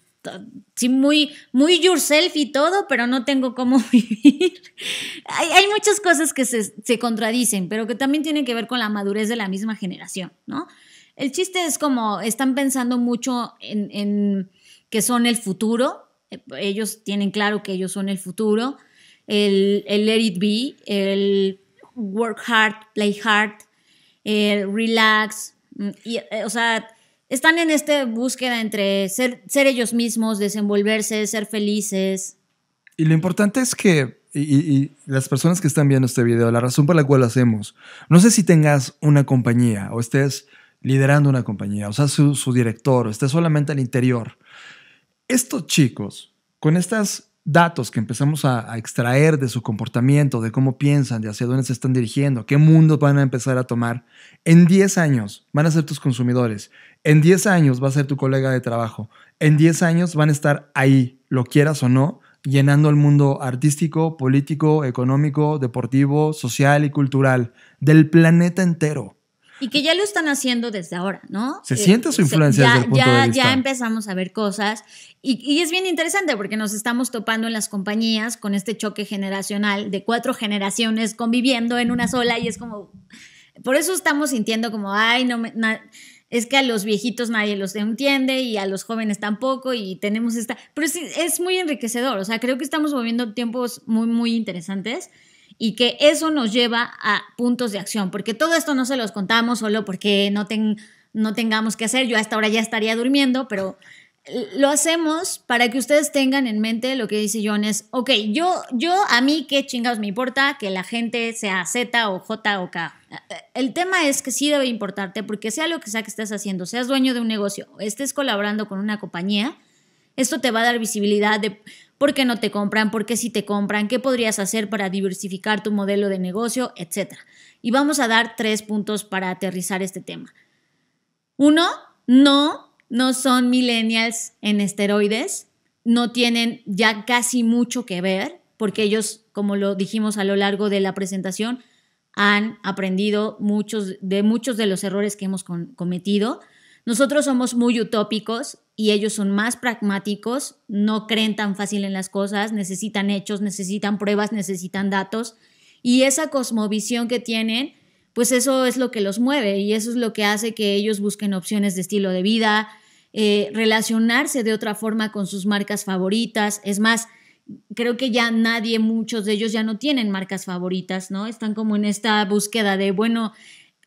sí, muy, muy yourself y todo, pero no tengo cómo *laughs* vivir. hay, muchas cosas que se, contradicen, pero que también tienen que ver con la madurez de la misma generación, ¿no? El chiste es como están pensando mucho en, que son el futuro, ellos tienen claro que ellos son el futuro, el, el let it be, el work hard, play hard, el relax, Mm, y, eh, o sea, están en esta búsqueda entre ser, ser ellos mismos, desenvolverse, ser felices. Y lo importante es que, y, las personas que están viendo este video, la razón por la cual lo hacemos, no sé si tengas una compañía o estés liderando una compañía, o sea, su, su director, o estés solamente al interior. Estos chicos, con estas datos que empezamos a, extraer de su comportamiento, de cómo piensan, de hacia dónde se están dirigiendo, qué mundo van a empezar a tomar, en 10 años van a ser tus consumidores, en 10 años va a ser tu colega de trabajo, en 10 años van a estar ahí, lo quieras o no, llenando el mundo artístico, político, económico, deportivo, social y cultural del planeta entero. Y que ya lo están haciendo desde ahora, ¿no? Se siente su eh, influencia. ya, desde el punto ya, de vista. ya empezamos a ver cosas y, es bien interesante porque nos estamos topando en las compañías con este choque generacional de cuatro generaciones conviviendo en una sola y es como, por eso estamos sintiendo como, ay, no es que a los viejitos nadie los entiende y a los jóvenes tampoco y tenemos esta... Pero es, es muy enriquecedor, o sea, creo que estamos moviendo tiempos muy, muy interesantes y que eso nos lleva a puntos de acción, porque todo esto no se los contamos solo porque no, ten, no tengamos que hacer, yo hasta ahora ya estaría durmiendo, pero lo hacemos para que ustedes tengan en mente lo que dice John es, ok, yo, yo a mí qué chingados me importa que la gente sea Z o J o K. El tema es que sí debe importarte porque sea lo que sea que estés haciendo, seas dueño de un negocio, estés colaborando con una compañía, esto te va a dar visibilidad de por qué no te compran, por qué si te compran, qué podrías hacer para diversificar tu modelo de negocio, etc. Y vamos a dar tres puntos para aterrizar este tema. Uno, no, no son millennials en esteroides, no tienen ya casi mucho que ver, porque ellos, como lo dijimos a lo largo de la presentación, han aprendido muchos de muchos de los errores que hemos cometido nosotros somos muy utópicos y ellos son más pragmáticos, no creen tan fácil en las cosas, necesitan hechos, necesitan pruebas, necesitan datos. Y esa cosmovisión que tienen, pues eso es lo que los mueve y eso es lo que hace que ellos busquen opciones de estilo de vida, eh, relacionarse de otra forma con sus marcas favoritas. Es más, creo que ya nadie, muchos de ellos ya no tienen marcas favoritas, ¿no? Están como en esta búsqueda de, bueno,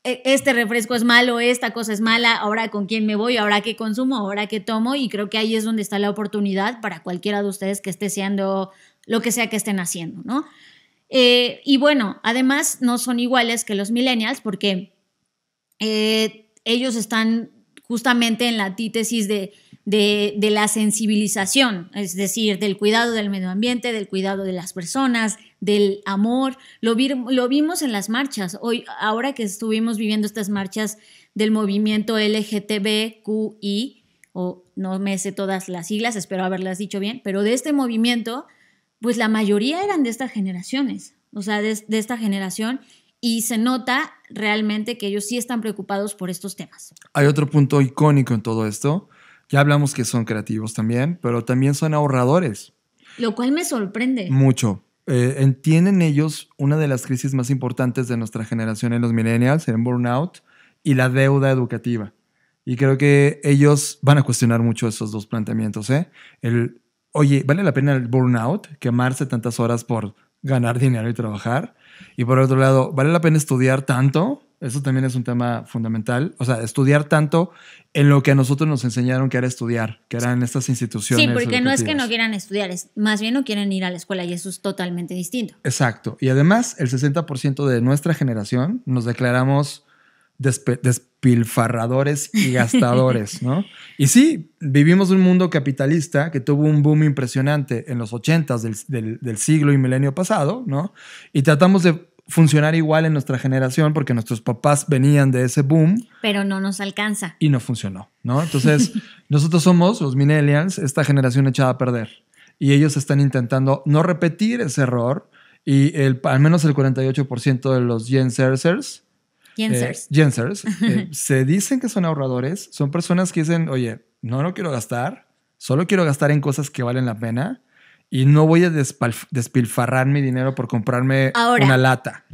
e, este refresco es malo, esta cosa es mala, ahora con quién me voy, ahora qué consumo, ahora qué tomo y creo que ahí es donde está la oportunidad para cualquiera de ustedes que esté siendo lo que sea que estén haciendo, ¿no? Eh, y bueno, además no son iguales que los millennials porque eh, ellos están justamente en la antítesis de, de la sensibilización, es decir, del cuidado del medio ambiente, del cuidado de las personas, del amor. Lo, lo vimos en las marchas. Hoy, ahora que estuvimos viviendo estas marchas del movimiento LGTBQI, o no me sé todas las siglas, espero haberlas dicho bien, pero de este movimiento, pues la mayoría eran de estas generaciones, o sea, de esta generación, y se nota realmente que ellos sí están preocupados por estos temas. Hay otro punto icónico en todo esto. Ya hablamos que son creativos también, pero también son ahorradores. Lo cual me sorprende. Mucho. Eh, entienden ellos una de las crisis más importantes de nuestra generación en los millennials, en burnout, y la deuda educativa. Y creo que ellos van a cuestionar mucho esos dos planteamientos. ¿eh? El, oye, ¿vale la pena el burnout, quemarse tantas horas por ganar dinero y trabajar? Y por otro lado, ¿vale la pena estudiar tanto eso también es un tema fundamental. O sea, estudiar tanto en lo que a nosotros nos enseñaron que era estudiar, que eran estas instituciones. Sí, porque no es que no quieran estudiar, es más bien no quieren ir a la escuela y eso es totalmente distinto. Exacto. Y además, el 60% de nuestra generación nos declaramos despilfarradores y *laughs* gastadores, ¿no? Y sí, vivimos un mundo capitalista que tuvo un boom impresionante en los 80 del, del siglo y milenio pasado, ¿no? Y tratamos de funcionar igual en nuestra generación porque nuestros papás venían de ese boom. Pero no nos alcanza. Y no funcionó, ¿no? Entonces, *laughs* nosotros somos, los millennials, esta generación echada a perder. Y ellos están intentando no repetir ese error. Y el, al menos el 48% de los Gen Jensers. Gensers. Eh, eh, *laughs* se dicen que son ahorradores. Son personas que dicen, oye, no, no quiero gastar. Solo quiero gastar en cosas que valen la pena y no voy a despilfarrar mi dinero por comprarme una lata.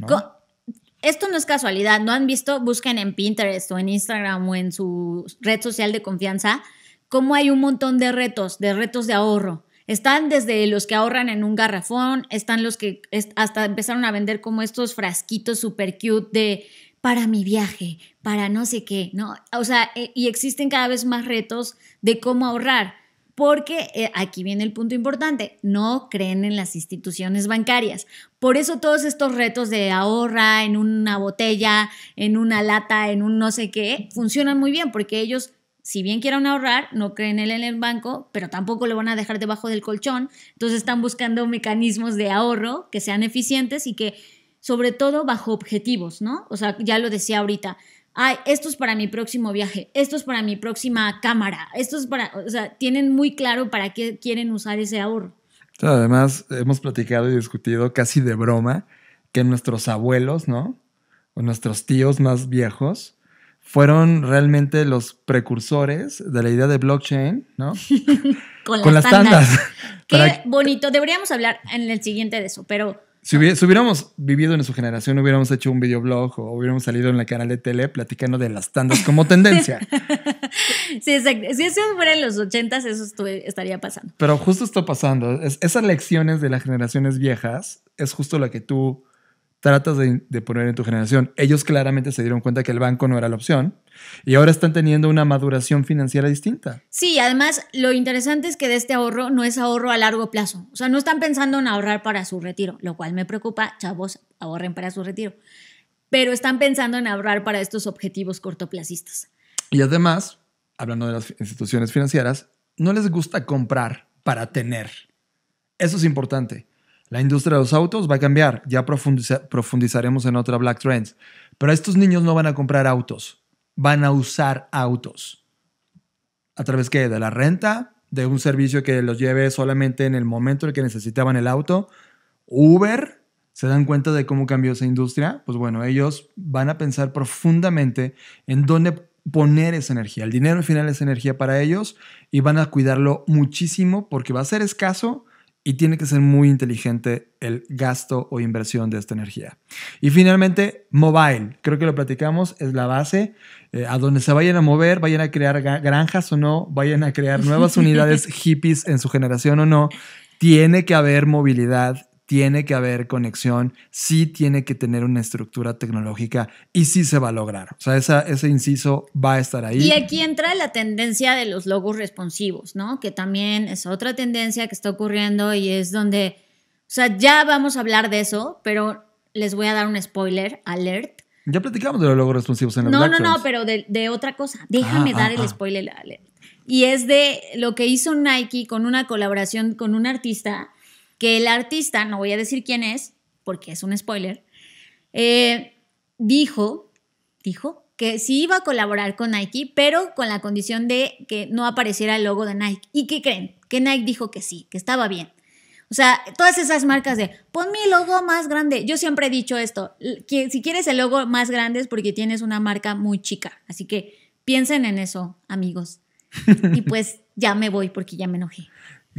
Esto no es casualidad, ¿no han visto? Busquen en Pinterest o en Instagram o en su red social de confianza cómo hay un montón de retos, de retos de ahorro. Están desde los que ahorran en un garrafón, están los que hasta empezaron a vender como estos frasquitos super cute de para mi viaje, para no sé qué, ¿no? O sea, eh, y existen cada vez más retos de cómo ahorrar porque eh, aquí viene el punto importante, no creen en las instituciones bancarias. Por eso todos estos retos de ahorra en una botella, en una lata, en un no sé qué, funcionan muy bien porque ellos si bien quieran ahorrar, no creen en el banco, pero tampoco lo van a dejar debajo del colchón. Entonces están buscando mecanismos de ahorro que sean eficientes y que, sobre todo, bajo objetivos, ¿no? O sea, ya lo decía ahorita, ay, esto es para mi próximo viaje, esto es para mi próxima cámara, esto es para, o sea, tienen muy claro para qué quieren usar ese ahorro. Además, hemos platicado y discutido casi de broma que nuestros abuelos, ¿no? O nuestros tíos más viejos, fueron realmente los precursores de la idea de blockchain, ¿no? *laughs* Con, las, tandas. Qué *laughs* bonito. Deberíamos hablar en el siguiente de eso, pero si, hubiéramos vivido en su generación, hubiéramos hecho un videoblog o hubiéramos salido en la canal de tele platicando de las tandas como tendencia. *laughs* sí, exacto. Si eso fuera en los ochentas, eso estaría pasando. Pero justo está pasando. esas lecciones de las generaciones viejas es justo lo que tú tratas de, poner en tu generación. Ellos claramente se dieron cuenta que el banco no era la opción y ahora están teniendo una maduración financiera distinta. Sí, además lo interesante es que de este ahorro no es ahorro a largo plazo. O sea, no están pensando en ahorrar para su retiro, lo cual me preocupa. Chavos, ahorren para su retiro. Pero están pensando en ahorrar para estos objetivos cortoplacistas. Y además, hablando de las instituciones financieras, no les gusta comprar para tener. Eso es importante. La industria de los autos va a cambiar, ya profundizaremos en otra Black Trends, pero estos niños no van a comprar autos, van a usar autos. ¿A través qué? De la renta, de un servicio que los lleve solamente en el momento en el que necesitaban el auto. Uber, ¿se dan cuenta de cómo cambió esa industria? Pues bueno, ellos van a pensar profundamente en dónde poner esa energía. El dinero al final es energía para ellos y van a cuidarlo muchísimo porque va a ser escaso, y tiene que ser muy inteligente el gasto o inversión de esta energía. Y finalmente, mobile. Creo que lo platicamos, es la base. Eh, a donde se vayan a mover, vayan a crear granjas o no, vayan a crear nuevas *laughs* unidades hippies en su generación o no, tiene que haber movilidad, tiene que haber conexión, sí tiene que tener una estructura tecnológica y sí se va a lograr. O sea, ese inciso va a estar ahí. Y aquí entra la tendencia de los logos responsivos, ¿no? Que también es otra tendencia que está ocurriendo y es donde, o sea, ya vamos a hablar de eso, pero les voy a dar un spoiler alert. Ya platicamos de los logos responsivos en el No, no, no, pero de, otra cosa. Déjame ah, dar ah, el ah. spoiler alert. Y es de lo que hizo Nike con una colaboración con un artista que el artista, no voy a decir quién es, porque es un spoiler, eh, dijo, dijo que sí iba a colaborar con Nike, pero con la condición de que no apareciera el logo de Nike. ¿Y qué creen? Que Nike dijo que sí, que estaba bien. O sea, todas esas marcas de pon mi logo más grande. Yo siempre he dicho esto, que si quieres el logo más grande es porque tienes una marca muy chica. Así que piensen en eso, amigos. y pues ya me voy porque ya me enojé.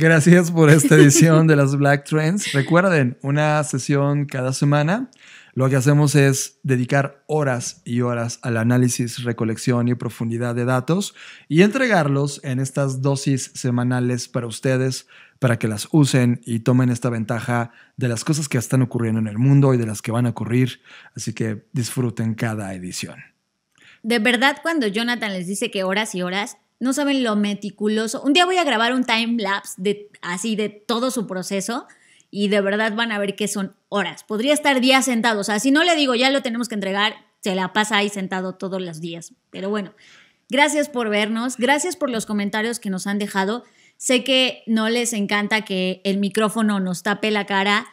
Gracias por esta *laughs* edición de las Black Trends. Recuerden, una sesión cada semana. Lo que hacemos es dedicar horas y horas al análisis, recolección y profundidad de datos y entregarlos en estas dosis semanales para ustedes, para que las usen y tomen esta ventaja de las cosas que están ocurriendo en el mundo y de las que van a ocurrir. Así que disfruten cada edición. De verdad, cuando Jonathan les dice que horas y horas, no saben lo meticuloso. Un día voy a grabar un time lapse de así de todo su proceso y de verdad van a ver que son horas. Podría estar días sentado. O sea, si no le digo ya lo tenemos que entregar, se la pasa ahí sentado todos los días. Pero bueno, gracias por vernos, gracias por los comentarios que nos han dejado. Sé que no les encanta que el micrófono nos tape la cara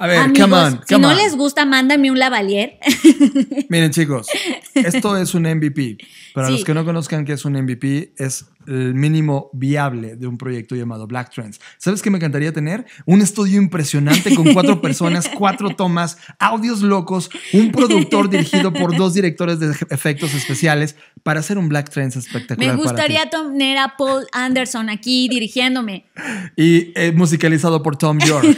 a ver, come on, si no les gusta, mándenme un lavalier. *laughs* Miren, chicos, esto es un MVP. Para los que no conozcan qué es un MVP, es el mínimo viable de un proyecto llamado Black Trends. ¿Sabes qué me encantaría tener? Un estudio impresionante con cuatro *laughs* personas, cuatro tomas, audios locos, un productor dirigido por dos directores de efectos especiales para hacer un Black Trends espectacular. Me gustaría tener a Paul Anderson aquí dirigiéndome. Y eh, musicalizado por Tom York.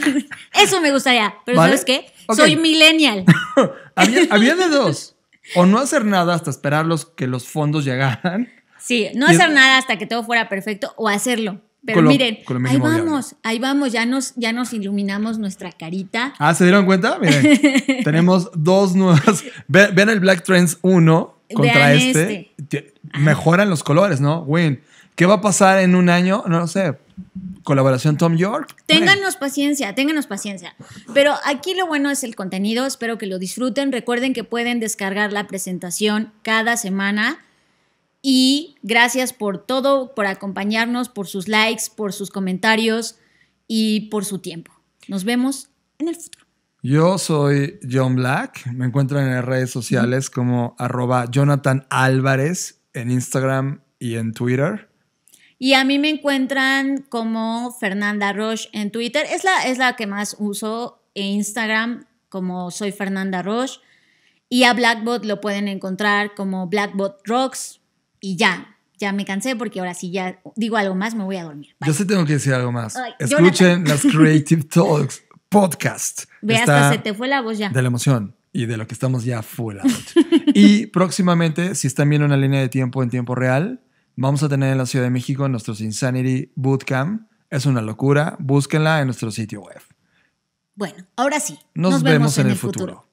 *laughs* Eso me gustaría. Pero ¿sabes qué? Soy millennial. *laughs* había, de dos. O no hacer nada hasta esperar que los fondos llegaran. Sí, no hacer nada hasta que todo fuera perfecto o hacerlo. Pero miren, ahí vamos, ahí vamos, ya nos, ya nos iluminamos nuestra carita. Ah, ¿se dieron cuenta? Miren, *laughs* tenemos dos nuevas. ven el Black Trends 1 contra este. este. Mejoran los colores, ¿no? Win. ¿Qué va a pasar en un año? No lo sé colaboración Tom York. Téngannos paciencia, ténganos paciencia. Pero aquí lo bueno es el contenido, espero que lo disfruten. Recuerden que pueden descargar la presentación cada semana. Y gracias por todo, por acompañarnos, por sus likes, por sus comentarios y por su tiempo. Nos vemos en el futuro. Yo soy John Black. Me encuentro en las redes sociales como arroba Jonathan Álvarez en Instagram y en Twitter. Y a mí me encuentran como Fernanda Roche en Twitter. Es la, es la que más uso en Instagram, como soy Fernanda Roche. Y a Blackbot lo pueden encontrar como Blackbot Rocks. Y ya, ya me cansé porque ahora sí ya digo algo más, me voy a dormir. Yo sí tengo que decir algo más. Escuchen las Creative Talks *laughs* podcast. Ve, hasta se te fue la voz ya. De la emoción y de lo que estamos ya fuera *laughs* y próximamente, si están viendo una línea de tiempo en tiempo real, Vamos a tener en la Ciudad de México nuestros Insanity Bootcamp. Es una locura. Búsquenla en nuestro sitio web. Bueno, ahora sí. Nos, vemos, en, el futuro.